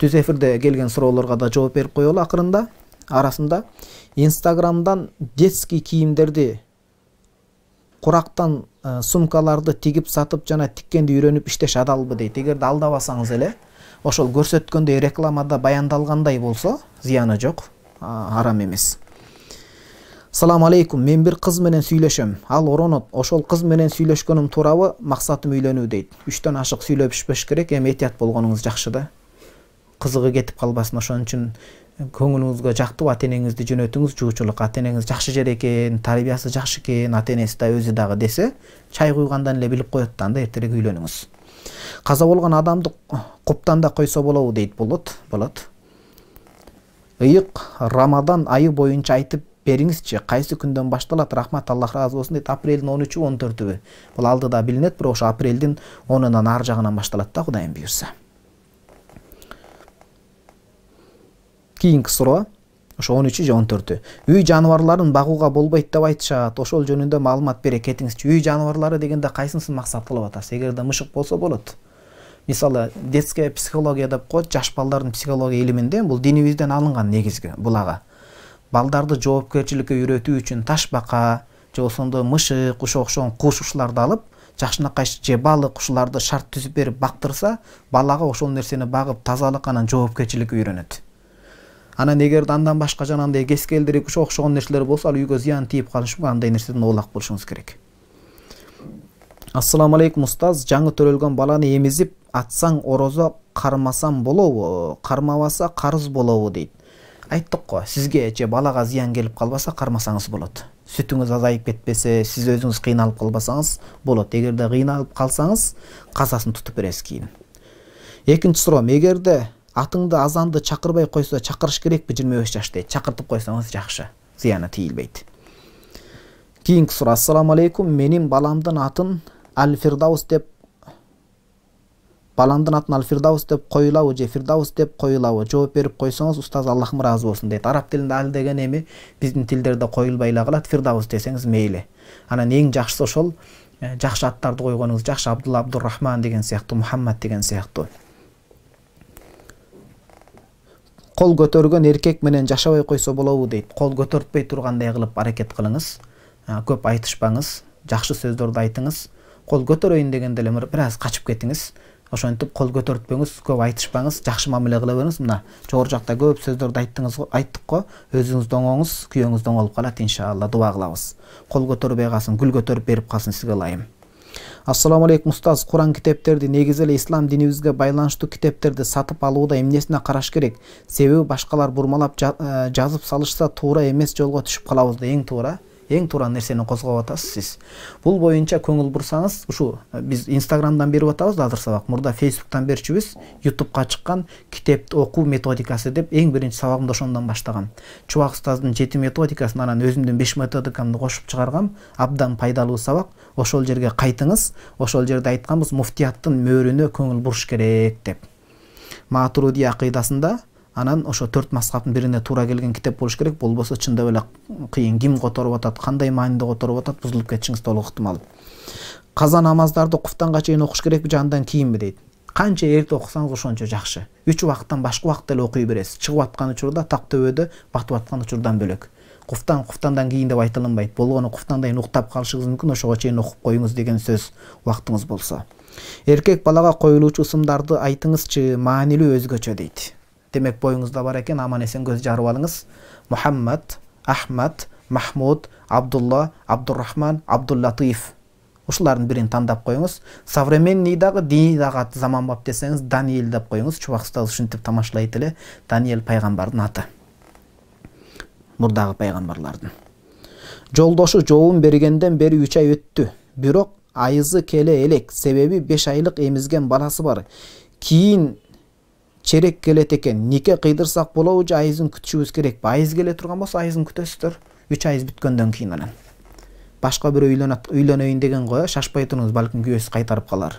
түз эфирде келген суроолорго да жооп берип коелу акырында арасында инстаграмдан детский киімдерді құрақтан ә, сумкаларды тігіп сатып жана тіккенді үйреніп іште адалбы дейді егерде алдабасаңыз эле ошол көрсөткөндөй рекламада баяндалгандай болсо зыяны жок арам эмес салам алейкум мен бир кыз менен сүйлөшөм ал оронот ошол кыз менен сүйлөшкөнүм туурабы максатым үйлөнүү дейт үчтөн ашык сүйлөшпөш керек эми этият болгонуңуз жакшы да кызыгы кетип калбасын ошон үчүн көңүлүңүзгө жактуу ата энеңизди жөнөтүңүз жуучулук ата энеңиз жакшы жер экен тарбиясы жакшы экен ата энеси да өзү дагы десе чай куйгандан эле билип коет да анда эртерээк үйлөнүңүз каза болгон адамды куптан да койсо болобу дейт болот болот ыйык рамадан айы боюнча айтып бериңизчи кайсы күндөн башталат рахмат аллах ыраазы болсун дейт апрелдин он үчү он төртүбү бул алдыда билинет бирок ошо апрелдин онунан ары жагынан башталат да кудайым буюрса кийинки суроо ошо он үчү же он төртү үй жаныбарларын багууга болбойт деп айтышат ошол жөнүндө маалымат бере кетиңизчи үй жаныбарлары дегенде кайсынысын максат кылып атасыз эгерде мышык болсо болот мисалы детская психология деп коет жаш балдардын психология илиминде бул динибизден алынган негизги ұлаға. балдарды жоопкерчиликке үйрөтүү үчүн таш бака же болбосо мышык ушуга окшогон куш ушуларды алып жакшынакай же балык ушуларды шарт түзүп берип бактырса балага ошол нерсени багып тазалык анан жоопкерчиликке үйрөнөт анан эгерде андан башка жанагындай кескелдирик ушу окшогон нерселер болсо ал үйгө зыян тийип калышы андай нерседен оолак болушуңуз керек ассалам алейкум устаз жаңы төрөлгөн баланы эмизип атсаң орозо кармасам болобу кармабаса карыз болобу дейт айттык го сизге же балага зыян келип калбаса кармасаңыз болот сүтүңүз азайып кетпесе сиз өзүңүз кыйналып калбасаңыз болот эгерде кыйналып калсаңыз казасын тутуп бересиз кийин экинчи суроом эгерде атыңды азанды чакырбай койсо чакырыш керекпи жиырма беш жаш дейт чакыртып койсоңуз жакшы зыяны тийилбейт кийинки суроо ассаламу алейкум менин баламдын атын әл фирдаус деп баламдын атын ал фирдаус деп коюлабы же фирдаус деп коюлабы жауап беріп қойсаңыз ұстаз аллахым разы болсын дейді араб тілінде ал деген эми біздің тілдерде коюлбай эле калат фирдаус десеңіз мейли анан ең жақсысы ошол э, жақсы аттарды қойғаныңыз жақсы абдулла абдурахман деген сияқты мухаммад деген сияқты қол көтерген еркек менен жашабай койсо болобу дейт қол көтөртпөй тургандай кылып аракет кылыңыз көп айтышпаңыз жакшы сөздөрдү айтыңыз кол көтөрөйүн дегенде эле бир аз качып кетиңиз ошентип кол көтөртпөңүз көп айтышпаңыз жакшы мамиле кыла бериңиз мына жогору жакта көп сөздөрдү айттыңыз айттык го өзүңүз оңоңуз күйөөңүз оңолуп калат иншалла дуба кылабыз кол көтөрбөй калсын гүл көтөрүп берип калсын сизге ылайым ассалауму алейкум ұстаз құран кітептерді, негізі ислам дінімізге байланышты кітептерді сатып алуда емнесіне қараш керек себебі башқалар бурмалап ә, жазып салышса эмес емес жолға калабыз қалауызды ең туура эң туура нерсени козгоп атасыз сиз бул боюнча көңүл бурсаңыз ушу биз инстаграмдан берип атабыз да азыр сабак мурда фейсбуктан берчүбүз ютубка чыккан китеп окуу методикасы деп эң биринчи сабагымды ошондон баштагам чубак устаздын жети методикасын анан өзүмдүн беш методикамды кошуп чыгаргам абдан пайдалуу сабак ошол жерге кайтыңыз ошол жерде айтканбыз муфтияттын мөөрүнө көңүл буруш керек деп матуруди акыйдасында анан ошо төрт мазхабтын бирине туура келген китеп болуш керек болбосо чындап эле кыйын ким которуп атат кандай мааниде которуп атат бузулуп кетишиңиз толук ыктымал каза намаздарды куфтанга чейин окуш керекпи же андан кийинби дейт канча эрте окусаңыз ошончо жакшы үч убакыттан башка убакытта эле окуй бересиз чыгып аткан учурда так төбөдө батып аткан учурдан бөлөк куфтан куфтандан кийин деп айта болгону куфтандан кийин уктап калышыңыз мүмкүн ошого чейин окуп коюңуз деген сөз убактыңыз болсо эркек балага коюлуучу ысымдарды айтыңызчы маанилүү өзгөчө дейт демек бойыңызда бар екен аман есен көз жарып алыңыз мұхаммад ахмад махмуд абдулла абдурахман абдуллатиф ушулардын бирин тандап коюңуз современный дагы диний дагы аты заманбап десеңиз даниил деп коюңуз чубак устаз ушинтип тамашалайт эле даниил пайгамбардын аты мурдагы пайгамбарлардын жолдошу жообун бергенден бери үч ай өттү бирок айызы келе элек себеби беш айлык эмизген баласы бар кийин черек келет екен нике қидырсақ бола же айызын күтішіміз керек айыз келе тұрған болса айызын күтесіздер үч айыз бүткөндөн кийин анан башка бирөө үйлөнөйүн деген го э шашпай туруңуз балким күйөөсү кайтарып калар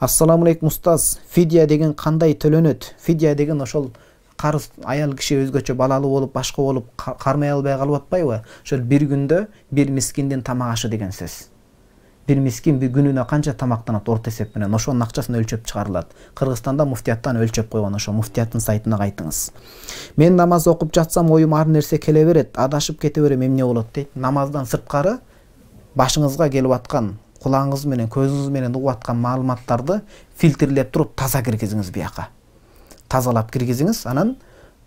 ассаламу алейкум устаз фидия деген кандай төлөнөт фидия деген ошол карыз аял киши өзгөчө балалуу болуп башка болуп кармай албай калып атпайбы ошол бир күндө бир мискиндин тамак ашы деген сөз бир мискин бир күнүнө канча тамактанат орто эсеп менен ошонун акчасын өлчөп чыгарылат кыргызстанда муфтияттан өлчөп койгон ошо муфтияттын сайтына кайтыңыз мен намаз окуп жатсам оюма ар нерсе келе берет адашып кете берем эмне болот дейт намаздан сырткары башыңызга келип аткан кулагыңыз менен көзүңүз менен угуп аткан маалыматтарды фильтрлеп туруп таза киргизиңиз бияка тазалап киргизиңиз анан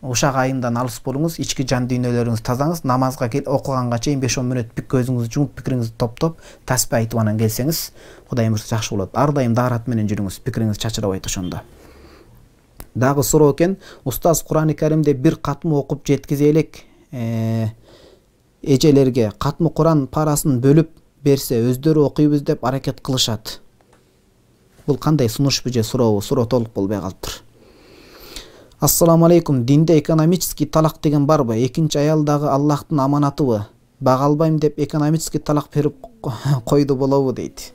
ушак айымдан алыс болуңуз ички жан дүйнөлөрүңүздү тазаңыз намазга кел окуганга чейин беш он мүнөт көзүңүздү жумуп пикириңизди топтоп таспи айтып анан келсеңиз кудай буюрса жакшы болот ар дайым даарат менен жүрүңүз пикириңиз чачырабайт ошондо дагы суроо экен устаз курани каримде бир катмы окуп жеткизе элек э, эжелерге катмы куран парасын бөлүп берсе өздөрү окуйбуз деп аракет кылышат бул кандай сунушпу же сурообу суроо толук болбой калыптыр ассаламу алейкум динде экономический талақ деген ба екінші аялдағы аллахтың аманатыбы албаймын деп экономический талақ беріп қойды болобу дейді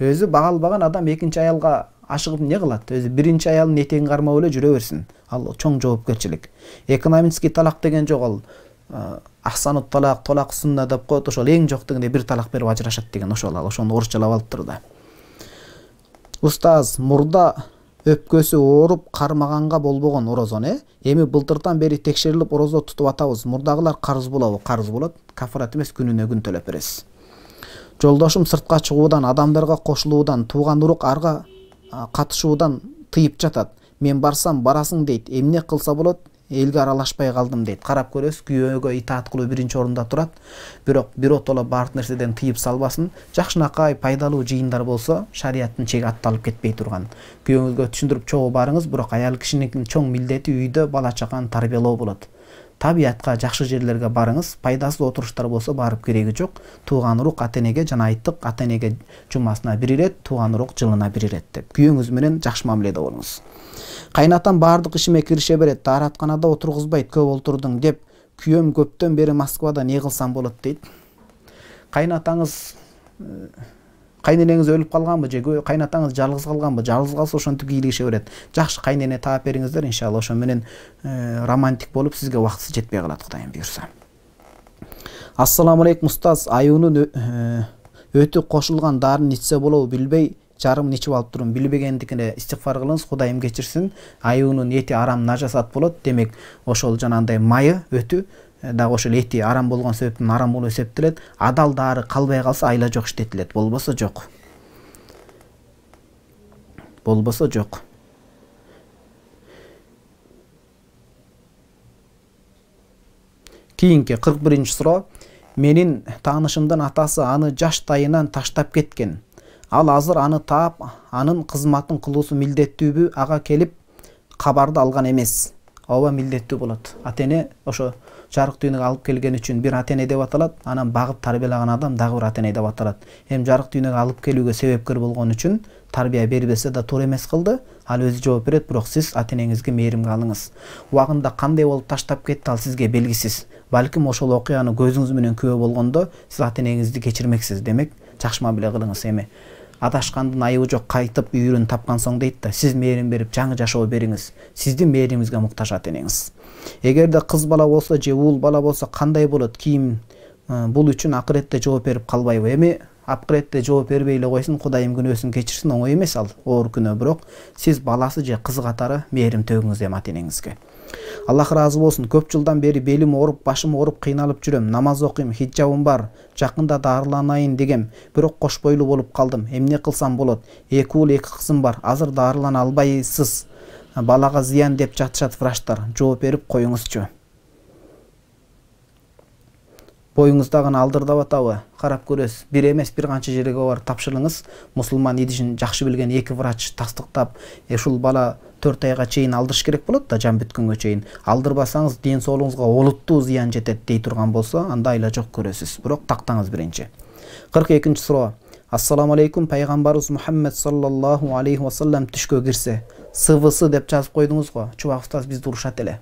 өзі албаған адам екінші аялға ашығып не қылады өзі бірінші аялын етегін қармап эле жүре берсін ал чоң жауапкершілік экономический талақ деген жоқ ол ахсану талақ талақ сунна деп коет ошол ең жок дегенде бір талақ беріп ажырашады деген ошол ал ошону алып алыптыр да устаз мурда өпкөсү ооруп кармаганга болбогон орозону э эми былтыртан бери текшерилип орозо тутуп атабыз мурдагылар карыз болобу карыз болот кафарат эмес күнүнө күн төлөп бересиз жолдошум сыртка чыгуудан адамдарга кошулуудан тууган урук арга катышуудан тыйып жатат мен барсам барасың дейт эмне кылса болот элге аралашпай калдым дейт карап көрөсүз күйөөгө итаат кылуу биринчи орунда турат бирок биротоло баардык нерседен тыйып салбасын жакшынакай пайдалуу жыйындар болсо шарияттын чеги атталып кетпей турган күйөөңүзгө түшүндүрүп чогуу барыңыз бирок аял кишинин чоң милдети үйдө бала чаканы тарбиялоо болот табиятқа жақсы жерлерге барыңыз пайдасыз отырыштар болса барып керегі жоқ туған рух ата энеге жана айттык ата энеге жумасына бир ирет тууган рух жылына бир ирет деп күйөөңүз менен жакшы мамиледе болуңуз кайнатам баардык ишиме кирише берет дааратканада отургузбайт көп отырдың деп күйөөм көптен бері москвада не кылсам болады дейді қайнатаңыз өліп қалған ба же жалғыз қалған ба жалғыз қалса ошентип кийлигише берет жакшы кайнене таап бериңиздер иншалла ошо менен э, романтик болуп сизге убактысы жетпей калат кудайым буюрса ассаламу алейкум устаз аюунун э, өтү кошулган дарыны ичсе болобу билбей жарымын ичип алып турмун билбегендикине истигфар кылыңыз кудайым кечирсин аюунун эти арам нажасат болот демек ошол жанагындай майы өтү Э, дагы ошол эти арам болгон себептен арам болуп эсептелет адал даары калбай калса айла жок иштетилет болбосо жок болбосо жок кийинки кырк биринчи суроо менин таанышымдын атасы аны жаштайынан таштап кеткен ал азыр аны таап анын кызматын кылуусу милдеттүүбү ага келип кабарды алган эмес ооба милдеттүү болот ата эне ошо жарық дүйнөгө алып келген үчүн бир ата эне деп аталат анан багып тарбиялаган адам дагы бир ата эне деп аталат эми жарык дүйнөгө алып келүүгө себепкер болгон үчүн тарбия бербесе да туура эмес кылды ал өзү жооп берет бирок сиз ата энеңизге мээримге алыңыз убагында кандай болуп таштап кетти ал сизге белгисиз балким ошол окуяны көзүңүз менен күбө болгондо сиз ата энеңизди кечирмексиз демек жакшы мамиле кылыңыз эми адашкандын айыбы жок кайтып үйүрүн тапкан соң дейт да сиз мээрим берип жаңы жашоо бериңиз сиздин мээримиңизге муктаж ата энеңиз эгерде кыз бала болсо же уул бала болсо кандай болот кийин бул үчүн акыретте жооп берип калбайбы эми акыретте жооп бербей эле койсун кудайым күнөөсүн кечирсин оңой эмес ал оор күнөө бирок сиз баласы же кызы катары мээрим төгүңүз эми ата энеңизге аллах ыраазы болсун көп жылдан бери белим ооруп башым ооруп кыйналып жүрөм намаз окуйм хиджабым бар жакында дарыланайын дегем бирок кош бойлуу болуп калдым эмне кылсам болот эки уул эки кызым бар азыр дарылана албайсыз балаға зиян деп жатышат врачтар жооп берип коюңузчу боюңуздагыны алдырдап атабы карап көрөсүз бир эмес бир канча жерге барып тапшырыңыз мусулман идишин жакшы билген эки врач тастыктап ушул бала төрт айга чейин алдырыш керек болот да жан бүткөнгө чейин алдырбасаңыз ден соолугуңузга олуттуу зыян жетет дей турган болсо анда айла жок көрөсүз бирок тактаңыз биринчи кырк экинчи суроо ассаламу алейкум пайгамбарыбыз мухаммед саллаллаху алейхи вассалам түшкө кирсе свс деп жазып қойдыңыз ғой чувак ұстаз бізді ұрышат эле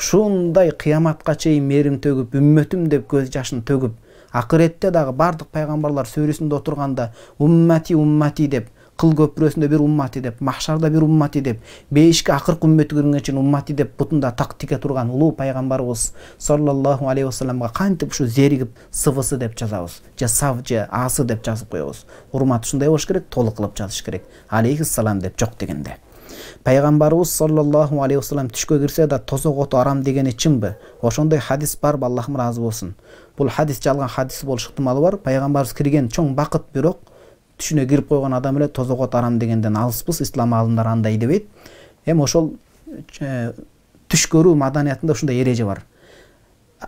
ушундай кыяматка чейин мээрим төгүп үммөтүм деп көз жашын төгүп акыретте дагы баардык пайгамбарлар сөйрөсүндө отурганда уммати уммати деп кыл көпүрөсүндө бир уммати деп махшарда бир уммати деп бейишке акыркы үммөтү киргенге чейин уммати деп бутунда так тике турган улуу пайгамбарыбыз саллаллаху алейхи вассаламга кантип ушу зеригип сывысы деп жазабыз же сав же асы деп жазып коебуз урмат ушундай болуш керек толук кылып жазыш керек алейхиссалам деп жок дегенде пайғамбарыбыз саллаллаху алейхи вассалам түшкө кірсе да тозок оту арам дегени чынбы ошондой хадис барбы аллахым разы болсун бул хадис жалған хадис болуш ыктымалы бар пайғамбарыбыз кирген чоң бақыт бирок түшүнө кирип койгон адам эле тозок оты арам дегенден алыспыз ислам аалымдары андай дебейт эми ошол түш көрүү маданиятында ушундай эреже бар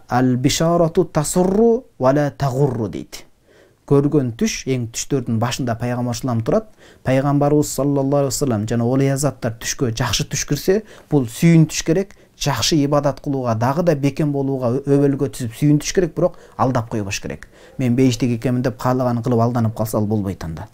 ал бишарату тасурру вала тагурру дейт көргөн түш эң түштөрдүн башында пайгамбар салам турат пайгамбарыбыз саллаллаху алейхи вассалам жана олия заттар түшкө жакшы түш кирсе бул сүйүнтүш керек жакшы ибадат кылууга дагы да бекем болууга өбөлгө түзүп сүйүнтүш керек бирок алдап койбош керек мен бейиштик экенмин деп каалаганын кылып алданып калса ал болбойт анда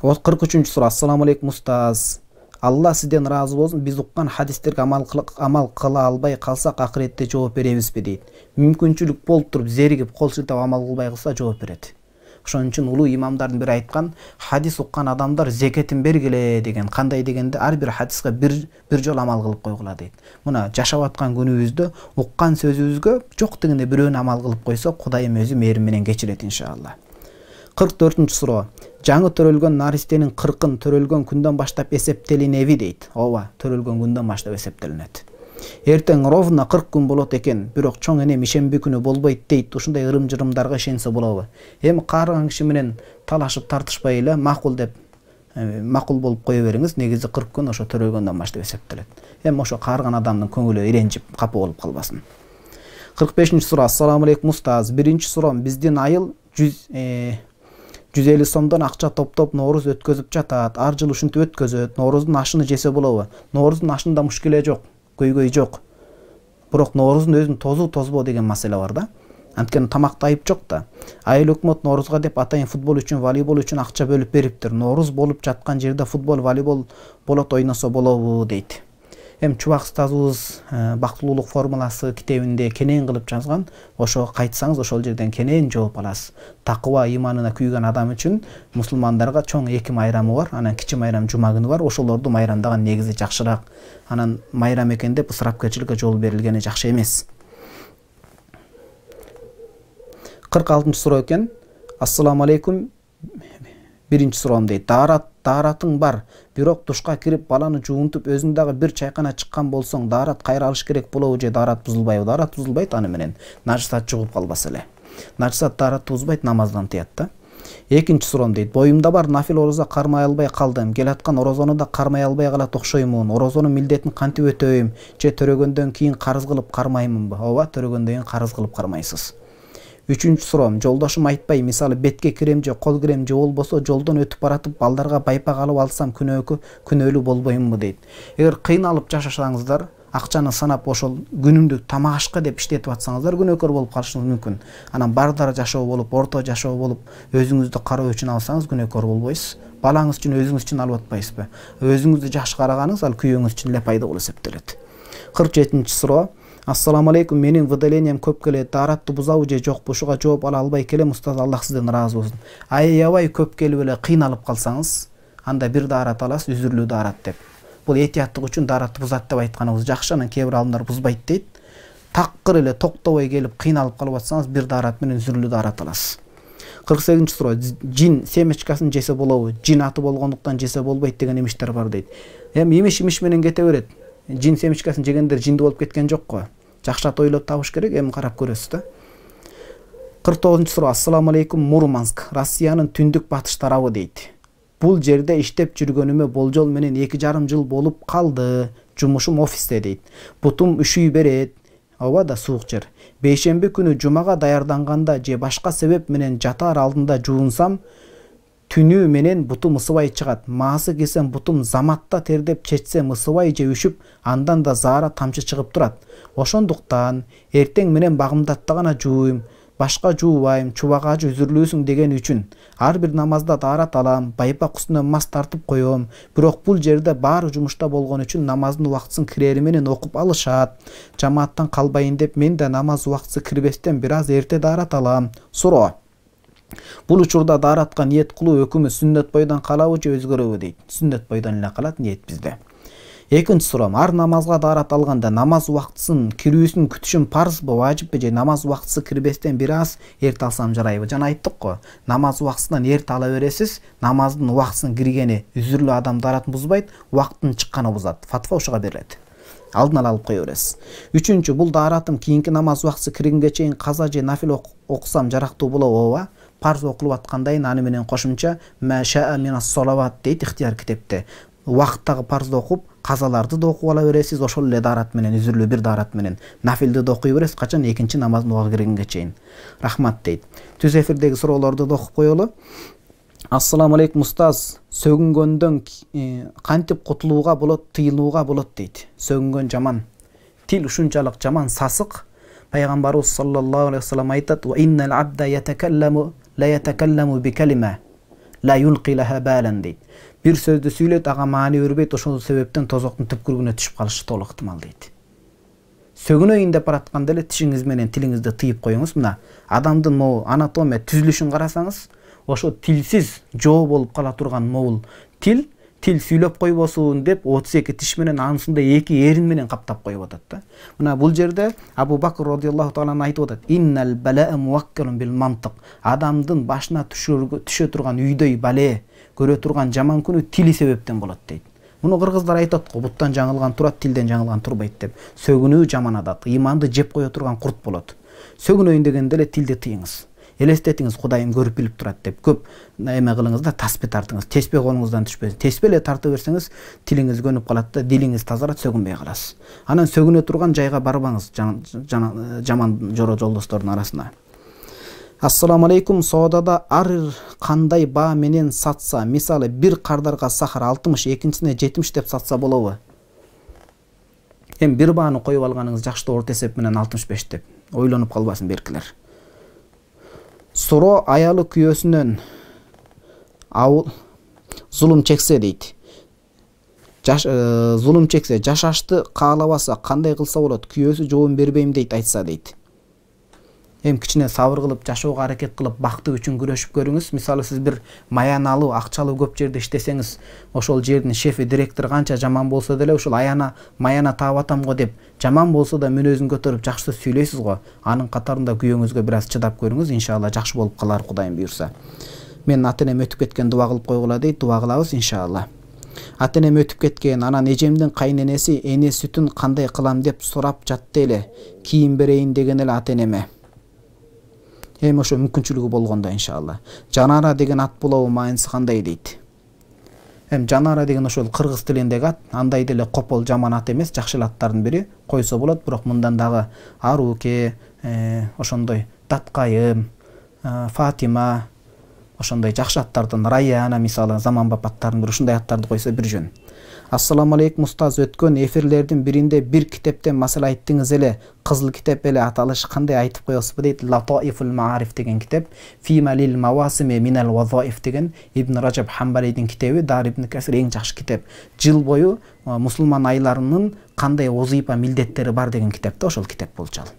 кырк үчүнчү суроо ассалам алейкум устаз алла сізден разы болсын біз ұққан хадистерге амал, амал қыла албай қалсақ ақыретте жауап береміз бе дейді мүмкіншілік болып тұрып зерігіп қол сілтеп амал қылбай қалса жауап береді ошон үчүн улуу имамдардын бири айткан хадис уккан адамдар зекетин бергиле деген кандай дегенде ар бир хадиске бир бир жолу амал кылып койгула дейт мына жашап аткан күнүбүздө уккан сөзүбүзгө жок дегенде бирөөнү амал кылып койсо кудайым өзү мээрим менен кечирет иншалла кырк төртүнчү суроо жаңы төрөлгөн наристенин кыркын төрөлгөн күндөн баштап эсептелинеби дейт ооба төрөлгөн күндөн баштап эсептелинет эртең ровно кырк күн болот экен бирок чоң энем ишемби күнү болбойт дейт ушундай ырым жырымдарга ишенсе болобу эми каарыган киши менен талашып тартышпай эле макул деп э, макул болуп кое бериңиз негизи кырк күн ошо төрөлгөндөн баштап эсептелет эми ошо каарыган адамдын көңүлү иренжип капа болуп калбасын кырк бешинчи суроо ассалам алейкум устаз биринчи суроом биздин айыл жүз э, 150 сомдон акча топтоп норыз өткөзүп жатат ар жыл ушинтип өткөзөт нооруздун ашыны жесе болобу нооруздун ашында мушкиле жок көйгөй жок бирок нооруздун өзүн тозу тозбоо деген маселе бар да анткени тамакта айып жок да айыл өкмөт норызға деп атайын футбол үчүн волейбол үчүн акча бөлүп бериптир нооруз болуп жаткан жерде футбол волейбол болот ойносо болобу дейт эми чубак устазыбыз э, бактылуулук формуласы китебинде кенен кылып жазган ошого кайтсаңыз ошол жерден кенен жооп аласыз такыба ыйманына күйгөн адам үчүн мусулмандарга чоң эки майрамы бар анан кичи майрам жума күнү бар ошолорду майрамдаган негизи жакшыраак анан майрам экен деп ысырапкерчиликке жол берилгени жакшы эмес кырк алтынчы суроо экен ассалому алейкум биринчи суроомдей таарат тааратың бар бирок душка кирип баланы жуунтуп өзүң дагы бир чайкана чыккан болсоң даарат кайра алыш керек болобу же даарат бузулбайбы даарат бузулбайт аны менен начисат жугуп калбаса эле начисат дааратты бузбайт намаздан тыят да экинчи суроом дейт боюмда бар нафил орозо кармай албай калдым келаткан орозону да кармай албай калат окшоймун орозонун милдетин кантип өтөйм же төрөгөндөн кийин карыз кылып кармаймынбы ооба төрөгөндөн кийин карыз кылып кармайсыз үчүнчү суроом жолдошум айтпай мисалы бетке кирем же кол кирем же болбосо жолдон өтүп баратып балдарга байпак алып алсам күнөөкү күнөөлүү болбоймунбу дейт эгер кыйналып жашасаңыздар акчаны санап ошол күнүмдүк тамак ашка деп иштетип атсаңыздар күнөөкөр болуп калышыңыз мүмкүн анан бардар жашоо болуп орто жашоо болуп өзүңүздү кароо үчүн алсаңыз күнөөкөр болбойсуз балаңыз үчүн өзүңүз үчүн алып атпайсызбы өзүңүздү жакшы караганыңыз ал күйөөңүз үчүн эле пайда болуп эсептелет кырк жетинчи суроо ассаламу алейкум менің выдалением көп келеді даратты бұзау же жокпу ушуга жооп ала албай келем ұстаз аллах сизден разы болсун аябай көп келип эле кыйналып калсаңыз анда бир дарат аласыз үзүрлүү даарат деп бул этияттык үчүн даратты бузат деп айтканыбыз жакшы анан кээ бир аалымдар бузбайт дейт такыр эле токтобой келип кыйналып калып атсаңыз бир даарат менен үзүрлүү даарат аласыз кырк сегизинчи суроо жин семечкасын жесе болобу жин аты болгондуктан жесе болбойт деген имиштер бар дейт эми имиш имиш менен кете берет жин семечкасын жегендер жинди болуп кеткен жокко жакшы ат ойлоп табыш керек эми карап көрөсүз да кырк тогузунчу суроо ассаламу алейкум мурманск россиянын түндүк батыш тарабы дейт бул жерде иштеп жүргөнүмө болжол менен эки жарым жыл болуп калды жумушум офисте дейт бутум үшүй берет ооба да суук жер бейшемби күнү жумага даярданганда же башка себеп менен жатаар алдында жуунсам түнү менен бутум ысыбай чыгат маасы келсем бутум заматта тердеп чечсем ысыбай же үшүп андан да заара тамчы чыгып турат ошондуктан эртең менен багымдатта гана жууйм башка жуубайм ажы үзүрлүүсүң деген үчүн ар бир намазда таарат алам байпак үстүнө мас тартып коем бирок бул жерде баары жумушта болгон үчүн намаздын убактысын кирери менен окуп алышат жамааттан калбайын деп мен да намаз убактысы кирбестен бир аз эрте таарат алам суроо Бұл учурда дааратка ниет кылуу өкүмү сүннөт бойдон калабы же өзгөрөбү дейт сүннөт бойдон эле калат ниет бизде экинчи суроом ар намазга дарат алганда намаз убактысын кирүүсүн күтүшүм парзбы важиппи же намаз убактысы кирбестен бир аз эрте алсам жарайбы жана айттык го намаз убактысынан эрте ала бересиз намаздын убактысына киргени үзүрлүү адам даратын бузбайт убактынын чыкканы бузат фатва ушуга берилет алдын ала алып кое бересиз үчүнчү бул дааратым кийинки намаз убактысы киргенге чейин каза же нафил окусам жарактуу болобу ооба парыз оқылып жатқандай аны менен қосымша мәшаа минас салават дейді ықтияр китепте уақыттағы парзды оқып қазаларды да оқып ала бересіз ошол эле даарат менен үзүрлүү бир даарат менен нафилди да окуй бересиз качан экинчи намаздын убагы киргенге чейин рахмат дейт түз эфирдеги суроолорду да окуп коелу ассаламу алейкум устаз сөгүнгөндөн кантип э, кутулууга болот тыйылууга болот дейт сөгүнгөн жаман тил ушунчалык жаман сасык пайгамбарыбыз саллаллаху алейхи вассалам айтат la yetekallamu bi kelime la yulqi laha бір сөзді сөйлейді аға мәні өрбейді ошол себептен тозоктун түпкүргүнө түшүп калышы толук ыктымал дейт сөгүнөйүн деп баратканда эле тишиңиз менен тилиңизди тыйып коюңуз мына адамдын могу анатомия түзүлүшүн карасаңыз ошо тилсиз жоо болуп кала турган могул тил тил сүйлөп койбосун деп отуз эки тиш менен анысында эки эрин менен каптап коюп атат да мына бул жерде абу бакр радиаллаху тааланы айтып атат иннал бил мантык адамдын башына түшө турган үйдөй бале көрө турган жаман күнү тили себептен болот дейт муну кыргыздар айтат го буттан жаңылган турат тилден жаңылган турбайт деп сөгүнүү жаман адат ыйманды жеп кое турган курт болот сөгүнөйүн дегенде эле тилди тыйыңыз елестетіңіз құдайын көріп біліп тұрады деп көп эме қылыңыз да таспе тартыңыз теспе қолыңыздан түспесін теспеле тарта берсеңіз тіліңіз көніп қалады да диліңіз тазарады сөгінбей қаласыз анан сөгіне тұрған жайға барбаңыз жаман жоро жолдастардың арасына ассаламу алейкум саудада ар қандай ба менен сатса мысалы бир қардарға сахар алтымыш екіншісіне жетимиш деп сатса болобу эми бир бааны коюп алганыңыз жакшы да орто эсеп менен алтымыш беш деп ойлонуп калбасын беркілер суро аялы күйесінен ауыл зұлым чексе дейді Жаш, ә, зұлым чексе жашашты каалабаса қандай қылса болады күйесі жообун бербейм дейді айтса дейді эми кичине сабыр кылып жашоого аракет кылып бакты үчүн күрөшүп көрүңүз мисалы сиз бир маяналуу алуу көп жерде иштесеңиз ошол жердин шефи директору канча жаман болсо деле ушул аяна маяна таап атам го деп жаман болсо да мүнөзүн көтөрүп жакшы сөз сүйлөйсүз го анын катарында күйөөңүзгө бир аз чыдап көрүңүз иншалла жакшы болуп калар кудайым буюрса менин ата энем өтүп кеткен дуба кылып койгула дейт дуба кылабыз иншалла ата энем өтүп кеткен анан эжемдин кайненеси эне сүтүн кандай кылам деп сурап жатты эле кийим берейин деген эле ата энеме эми ошо мүмкүнчүлүгү болгондо иншалла жанара деген ат болобу мааниси кандай дейт эми жанара деген ошол кыргыз тилиндеги ат андай деле копол жаман ат эмес жакшы аттардын бири койсо болот бирок мындан дагы аруке ошондой даткайым фатима ошондой жакшы аттардан раяна мисалы заманбап аттардын бири ушундай аттарды койсо бир жөн ассаламу алейкум ұстаз өткен эфирлердің бірінде бір кітаптен мәселе айттыңыз еле қызыл кітап еле аталышы қандай айтып қоясыз дейді латаифул маариф деген кітап фималил мауасими минал вазаиф деген ибн раджаб хамбалидің кітабы дар ибн кәсір ең жақсы кітап жыл бойы мұсылман айларының қандай озипа милдеттері бар деген кітап та ошол кітап болчал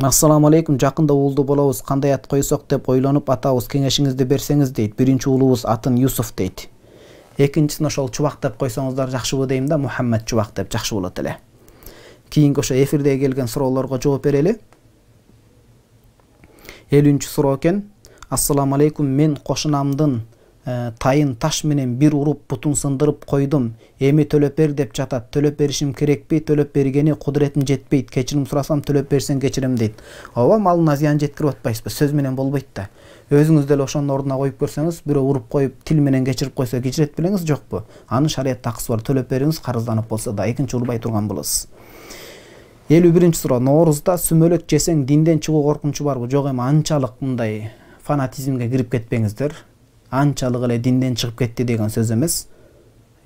ассаламу алейкум жақында уулду болобуз қандай ат койсок деп ойлонуп атабыз кеңешиңизди берсеңиз дейт биринчи уулубуз атын юсуф дейт экинчисин ошол чубак деп койсоңуздар жакшыбы дейм да мухаммед чубак деп жакшы болот эле кийинки ошо эфирдеги келген суроолорго жооп берели элүүнчү суроо экен ассаламу алейкум мен кошунамдын э, тайын таш менен бир уруп бутун сындырып койдум эми төлөп бер деп жатат төлөп беришим керекпи төлөп бергени кудуретим жетпейт кечирим сурасам төлөп берсең кечирем дейт ооба малына зыян жеткирип атпайсызбы сөз менен болбойт да өзүңүз деле ошонун ордуна коюп көрсөңүз бирөө уруп коюп тил менен кечирип койсо кечирет белеңиз жокпу анын шариятта акысы бар төлөп бериңиз карызданып болсо да экинчи урбай турган болосуз элүү биринчи суроо ноорузда сүмөлөк жесең динден чыгуу коркунучу барбы жок эми анчалык мындай фанатизмге кирип кетпеңиздер анчалык эле динден чыгып кетти деген сөз эмес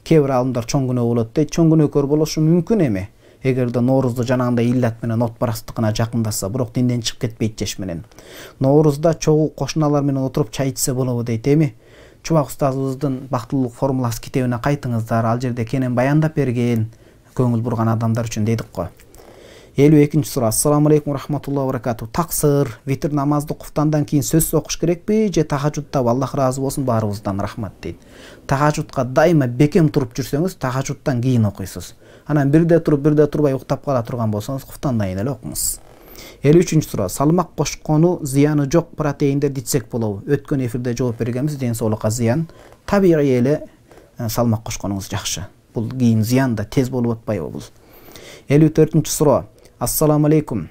кээ бир аалымдар чоң күнөө болот дейт чоң күнөөкөр болушу мүмкүн эми эгерде ноорузду жанагындай иллят менен от барастыкына жакындаса бирок динден чыгып кетпейт жеш менен ноорузда чогуу кошуналар менен отуруп чай ичсе болобу дейт эми чубак устазыбыздын бактылуулук формуласы китебине кайтыңыздар ал жерде кенен баяндап берген көңүл бурган адамдар үчүн дедик го элүү экинчи суроо ассаламу алейкум ва баракату таксыр витр намазды куфтандан кийин сөзсүз окуш керекпи же тахажудтабы аллах ыраазы болсун баарыбыздан рахмат дейт тахажудка дайыма бекем туруп жүрсөңүз тахажудтан кийин окуйсуз анан бирде туруп бирде турбай уктап кала турган болсоңуз куфтандайын эле окуңуз элүү үчүнчү суроо салмак кошкону зыяны жок протеиндерди ичсек болобу өткөн эфирде жооп бергенбиз ден соолукка зыян табигый эле ә, салмак кошконуңуз жакшы бул кийин зыян да тез болуп атпайбы бул элүү төртүнчү суроо ассалам алейкум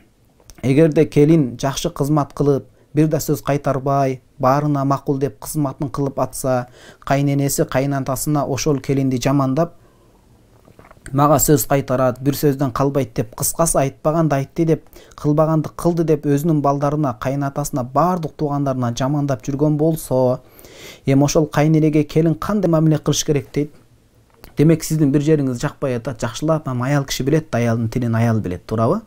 эгерде келин жакшы кызмат кылып бир да сөз кайтарбай баарына макул деп кызматын кылып атса кайненеси кайнатасына ошол келинди жамандап маға сөз қайтарады бір сөзден қалбайды деп қысқасы айтпағанды айтты деп қылбағанды қылды деп өзінің балдарына қайынатасына барлық туғандарына жамандап жүрген болсо Ем ошол қайнелеге келін қандай мамиле қылыш керек дейді. демек сіздің бір жеріңіз жақпай атат жакшылап эми аял кіші билет да аялдын аял билет туурабы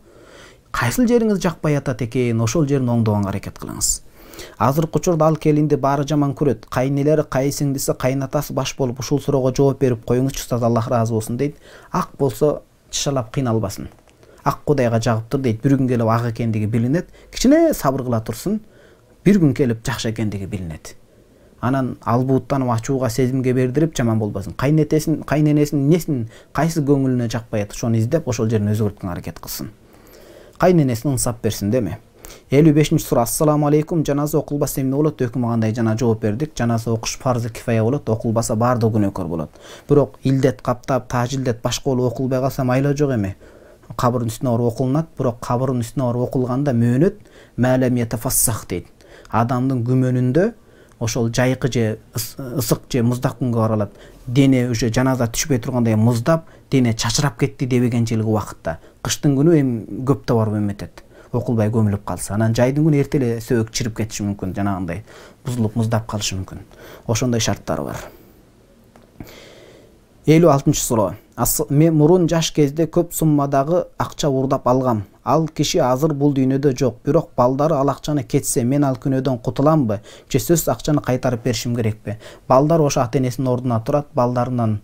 қайсыл жериңиз жакпай атат екен ошол жерин оңдоганга аракет кылыңыз азыркы учурда ал келинди баары жаман көрөт кайннелери кайын сиңдиси кайын атасы баш болуп ушул суроого жооп берип коюңузчу устаз аллах ыраазы болсун дейт ак болсо чышалап кыйналбасын ак кудайга жагыптыр дейт бир күн келип ак экендиги билинет кичине сабыр кыла турсун бир күн келип жакшы экендиги билинет анан албууттанып ачууга сезимге бердирип жаман болбосун кайнетесин кайнэнесинин эмнесин кайсы көңүлүнө жакпай ат ошону издеп ошол жерин өзгөрткөнгө аракет кылсын кайнэнесине ынсап берсин да элүү бешинчи сура ассаламу алейкум жаназа окулбаса эмне болот өкүм кандай жана жооп бердик жаназа окуш фарзы кифая болот окулбаса баардыгы күнөөкөр болот бирок илдет каптап тажилдет башка болуп окулбай калса майла жок эми кабырдын үстүнө барып окулунат бирок кабырдын үстүнө барып окулганда мөөнөт мәлем етафассах дейт адамдын күмөнүндө ошол жайкы же ысык же муздак күнгө бара дене уже жаназа түшпөй тургандай муздап дене чачырап кетти дебегенчелик убакытта кыштын күнү эми көп да барып эметет окулбай көмүлүп калса анан жайдын күнү эрте эле сөөк чирип кетиши мүмкүн жанагындай бузулуп муздап калышы мүмкүн ошондой шарттары бар элүү алтынчы суроо мен мурун жаш кезде көп суммадагы акча уурдап алгам ал киши азыр бул дүйнөдө жок бирок балдары ал акчаны кетсе мен ал күнөөдөн кутуламбы же сөзсүз акчаны кайтарып беришим керекпи балдар ошо ата энесинин ордуна турат балдарынан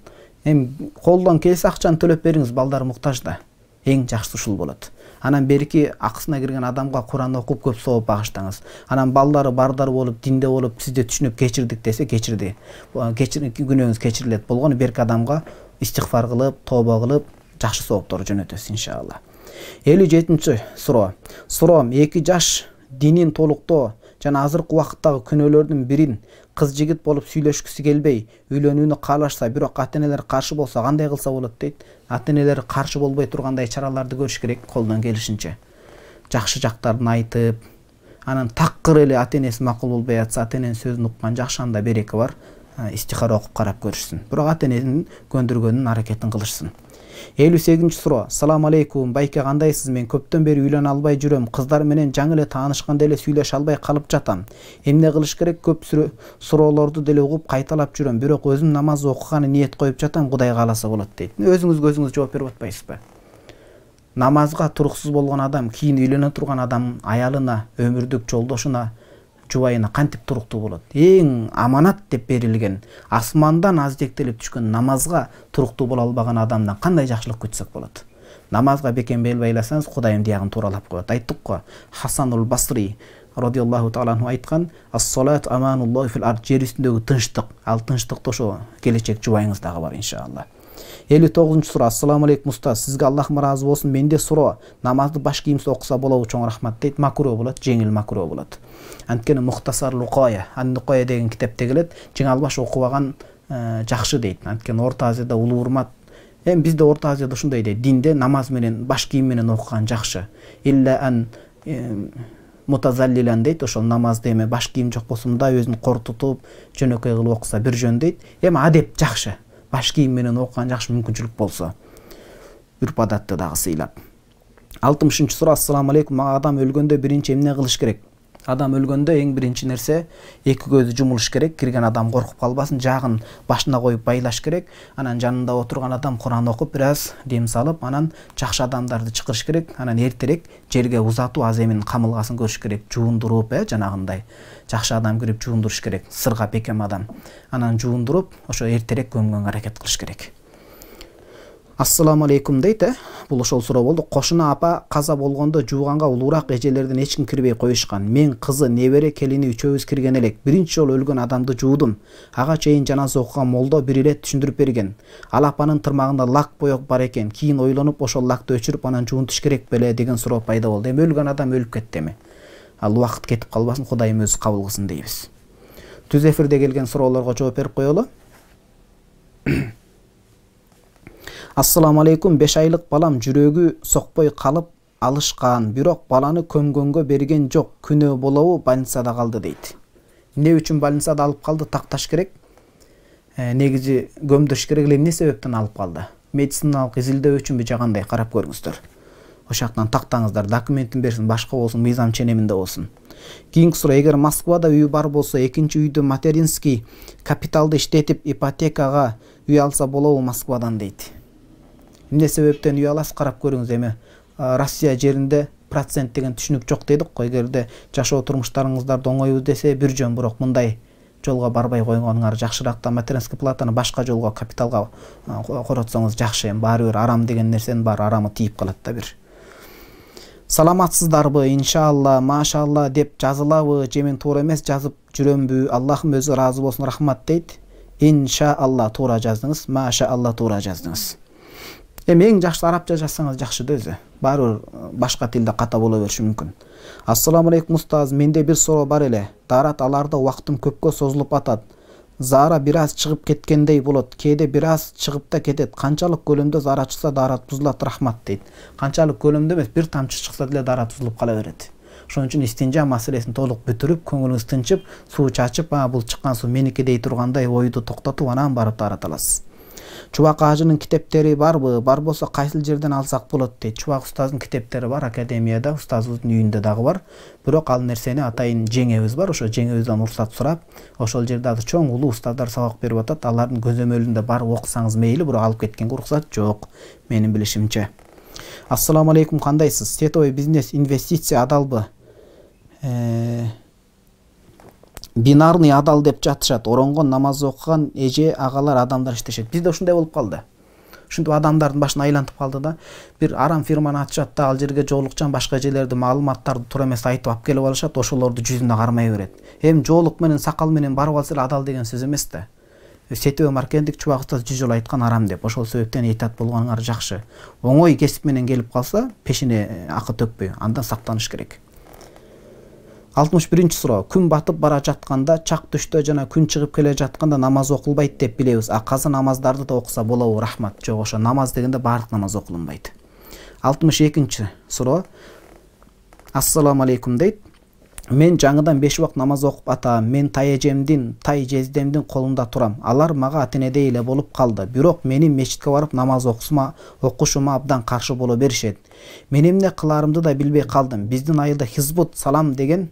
эми колдон келсе акчаны төлөп бериңиз балдар муктаж да эң жакшысы ушул болот анан берки акысына кирген адамга куран окуп көп сооп багыштаңыз анан балдары бардар болуп динде болуп сизди түшүнүп кечирдик десе кечирди күнөөңүз кечирилет болгону берки адамга истигфар кылып тооба кылып жакшы сооптор жөнөтөсүз иншалла элүү жетинчи суроо суроом эки жаш динин толуктоо жана азыркы убакыттагы күнөөлөрдүн бирин кыз жигит болуп сүйлөшкүсү келбей үйлөнүүнү каалашса бирок ата энелер каршы болсо кандай кылса болот дейт ата энелер каршы болбой тургандай чараларды көрүш керек колдон келишинче жакшы жактарын айтып анан такыр эле ата энеси макул болбой атса ата эненин сөзүн уккан жакшы анда бар э, истихара окуп карап көрүшсүн бирок ата эненин көндүргөнүн аракетин кылышсын элүү сегизинчи суроо салам алейкум байке кандайсыз мен көптөн бери үйлөнө албай жүрөм кыздар менен жаңы эле таанышканда эле сүйлөшө албай калып жатам эмне кылыш керек көп суроолорду деле угуп кайталап жүрөм бирок өзүм намаз окуганы ниет коюп жатам кудай кааласа болот дейт өзүңүзгө өзүңүз жооп берип атпайсызбы намазга туруксуз болгон адам кийин үйлөнө турган адам аялына өмүрдүк жолдошуна жубайына кантип туруктуу болады. эң аманат деп берилген асмандан аздектеліп түшкөн намазға туруктуу боло албаган адамдан кандай жакшылык күтсөк болот намазга бекем бел байласаңыз кудайым туралап тууралап коет айттык го хасанул басри радиаллаху таала анху айткан ассалату аманулла жер үстүндөгү тынчтык ал тынчтыкты ошо келечек дагы бар иншалла элүү тогузунчу суроо ассаламу алейкум уста сизге аллахым ыраазы болсун менде суроо намазды баш кийимсиз окуса болобу чоң рахмат дейт макру болот жеңил макру болот анткени мухтасар лукоя ан деген китепте келет жыңалбаш окуп алган жакшы дейт анткени орто азияда улуу урмат эми бизде орто азияда ушундай дейт динде намаз менен баш кийим менен окуган жакшы илля ан мутазаллилан дейт ошол намазды эми баш кийим жок болсо мындай өзүн кортутуп жөнөкөй кылып окуса бир жөн дейт эми адеп жакшы баш кийим менен окуган жакшы мүмкүнчүлүк болса үрп адатты дагы сыйлап алтымышынчы суроо ассалам алейкум адам өлгөндө биринчи эмне кылыш керек адам өлгөндө эң биринчи нерсе эки көзү жумулуш керек кирген адам коркуп калбасын жагын башына коюп байлаш керек анан жанында отурган адам куран окуп бир аз дем салып анан жакшы адамдарды чакырыш керек анан эртерээк жерге узатуу аз қамылғасын камылгасын көрүш керек жуундуруп э жанагындай жакшы адам кирип жуундуруш керек сырга бекем адам анан жуундуруп ошо эртерээк көмгөнгө аракет кылыш керек дейт дейді бұл ошол суроо болду кошуна апа каза болгондо жууганга улуураак эжелерден эч ким кирбей коюшкан мен кызы небере келини үчөөбүз кирген элек биринчи жолу өлгөн адамды жуудум ага чейин жаназа окуган молдо бир ирет түшүндүрүп берген ал апанын тырмагында лак боек бар экен кийин ойлонуп ошол лакты өчүрүп анан жуунтуш керек беле деген суроо пайда болду эми өлгөн адам өлүп кетти эми ал убакыт кетип калбасын кудайым өзү кабыл кылсын дейбиз түз эфирде келген суроолорго жооп берип коелу ассаламу алейкум беш айлық балам жүрегі соқпай қалып алышқан бирок баланы көмгөнгө берген жок күнөө болобу больницада калды дейт эмне үчүн больницада алып калды такташ керек негізі э, негизи көмдүрүш керек эле эмне себептен алып калды медициналык изилдөө үчүнбү же кандай карап көрүңүздөр ошол тактаңыздар документин берсин башка болсун мыйзам ченеминде болсун кийинки суроо эгер москвада үйү бар болсо экинчи үйдү материнский капиталды иштетип ипотекага үй алса болобу москвадан дейт эмне себептен үй аласыз карап көрүңүз эми россия жеринде процент деген түшүнүк жок дедик го эгерде жашоо турмуштарыңыздарды оңойбу десе бир жөн бирок мындай жолго барбай койгонуңар жакшыраак да материнский платаны башка жолго капиталга коротсоңуз жакшы эми баары бир арам деген нерсенин баары арамы тийип калат да бир саламатсыздарбы иншалла машалла деп жазылабы же мен туура эмес жазып жүрөмбү аллахым өзү ыраазы болсун рахмат дейт иншаалла туура жаздыңыз машалла туура жаздыңыз эми эң жакшысы арабча жазсаңыз жакшы да өзү баары бир башка тилде ката боло бериши мүмкүн ассалому алейкум устаз менде бир суроо бар эле дарат аларда убактым көпкө созулуп атат заара бир аз чыгып кеткендей болот кээде бир аз чыгып да кетет канчалык көлөмдө заара чыкса дарат бузулат рахмат дейт канчалык көлөмдө эмес бир тамчы чыкса деле дарат бузулуп кала берет ошон үчүн истинжа маселесин толук бүтүрүп көңүлүңүз тынчып суу чачып а бул чыккан суу меники дей тургандай ойду токтотуп анан барып дарат аласыз чубак ажынын китептери барбы бар болсо кайсыл жерден алсак болот дейт чубак устаздын китептери бар академияда устазыбыздын үйүндө дагы бар бирок ал нерсени атайын жеңебиз бар ошо жеңебизден уруксат сурап ошол жерде азыр чоң улуу устаздар сабак берип атат алардын көзөмөлүндө барып окусаңыз мейли бирок алып кеткенге уруксат жок менин билишимче ассалам алейкум кандайсыз сетовый бизнес инвестиция адалбы э, бинарный адал деп жатышат оронгон намаз окуган эже агалар адамдар иштешет бизде ушундай болуп калды ушинтип адамдардын башын айлантып калды да бир арам фирманы ачышат да ал жерге жоолукчан башка жерлерди маалыматтарды туура эмес айтып алып келип алышат ошолорду жүзүнө кармай берет эми жоолук менен сакал менен барып эле адал деген сөз эмес да э, сетебе маркендик чубак устаз жүз жолу айткан арам деп ошол себептен этият болгонуңар жакшы оңой кесип менен келип калса пешине э, акы төкпөй андан сактаныш керек алтымыш биринчи суроо күн батып бара жатканда чак түштө жана күн чыгып келе жатканда намаз окулбайт деп билебиз а каза намаздарды да окуса болобу рахмат жок ошо намаз дегенде баардык намаз окулунбайт алтымыш экинчи суроо ассалому алейкум дейт мен жаңыдан беш убак намаз окуп атам мен таежемдин тай жездемдин колунда турам алар мага энедей эле болуп калды бирок мени мечитке барып намаз окусума окушума абдан каршы боло беришет мен эмне кылаарымды да билбей калдым биздин айылда хизбут салам деген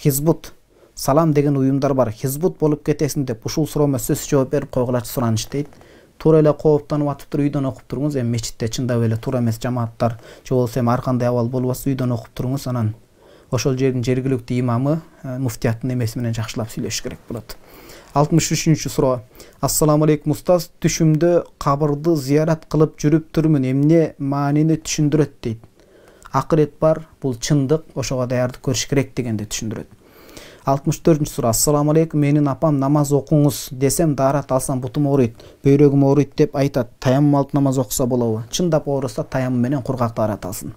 хизбут салам деген уюмдар бар хизбут болып кетесиң деп ушул суроoma сөзсүз жооп берип койгулачы сураныч дейт туура эле кооптонуп атыптыр үйдөн окуп туруңуз эми мечитте чындап эле туура эмес жамааттар же болбосо эми ар кандай абал болуп атса үйдөн окуп туруңуз анан ошол жердин жергиликтүү имамы муфтияттын эмеси менен жакшылап керек болот алтымыш үчүнчү суроо ассаламу алейкум устаз түшүмдө кабырды зыярат кылып жүрүптүрмүн эмне маанини түшүндүрөт дейт ақырет бар бұл шындық ошоға даярдық көрүш керек дегенди түшүндүрөт алтымыш төртүнчү суроо ассаламу алейкум менин апам намаз окуңуз десем даарат алсам бутум ооруйт бөйрөгүм ооруйт деп айтат таямм алып намаз окуса болобу чындап ооруса таяммум менен кургак даарат алсын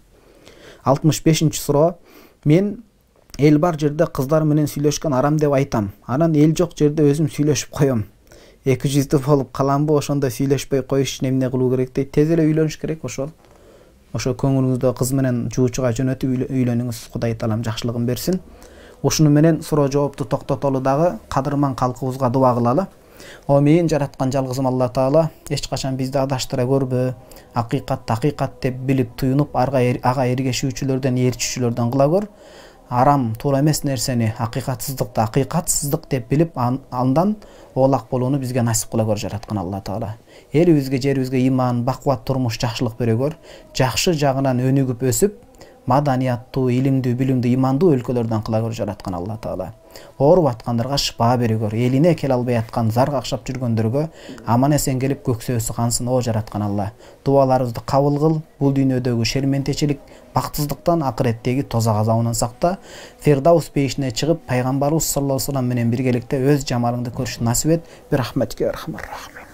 алтымыш бешинчи суроо мен эл бар жерде кыздар менен сүйлөшкөн арам деп айтам анан эл жок жерде өзүм сүйлөшүп коем эки жүздүү болуп каламбы ошондо сүйлөшпөй коюш үчүн эмне кылуу керек дейт тез эле үйлөнүш керек ошол ошо көңүлүңүздө кыз менен жуучуга жөнөтүп үйлөнүңүз кудай таалам жакшылыгын берсин ушуну менен суроо жоопту токтотолу дагы кадырман калкыбызга дуба кылалы о жараткан жалгызым алла таала эч качан бизди адаштыра көрбө акыйкат акыйкат деп билип туюнуп ага эргешүүчүлөрдөн ээрчүүчүлөрдөн кыла көр арам туура эмес нерсени акыйкатсыздыкты акыйкатсыздык деп билип андан оолак болууну бизге насип кыла көр жараткан алла таала элибизге жерибизге иман бакубат турмуш жакшылык бере көр жакшы жагынан өнүгүп өсүп маданияттуу илимдүү билимдүү имандуу өлкөлөрдөн кыла көр жараткан алла таала ооруп аткандарга шыпа бере көр элине келе албай аткан зар какшап жүргөндөргө аман эсен келип көксөөсү кансын о жараткан алла дубаларыбызды кабыл кыл бул дүйнөдөгү шерментечилик бактсыздыктан акыреттеги тозак азабынан сакта фирдаус пейишине чыгып пайгамбарыбыз саллаллаху алейхи менен биргеликте өз жамалыңды көрүшү насип эт бирахметке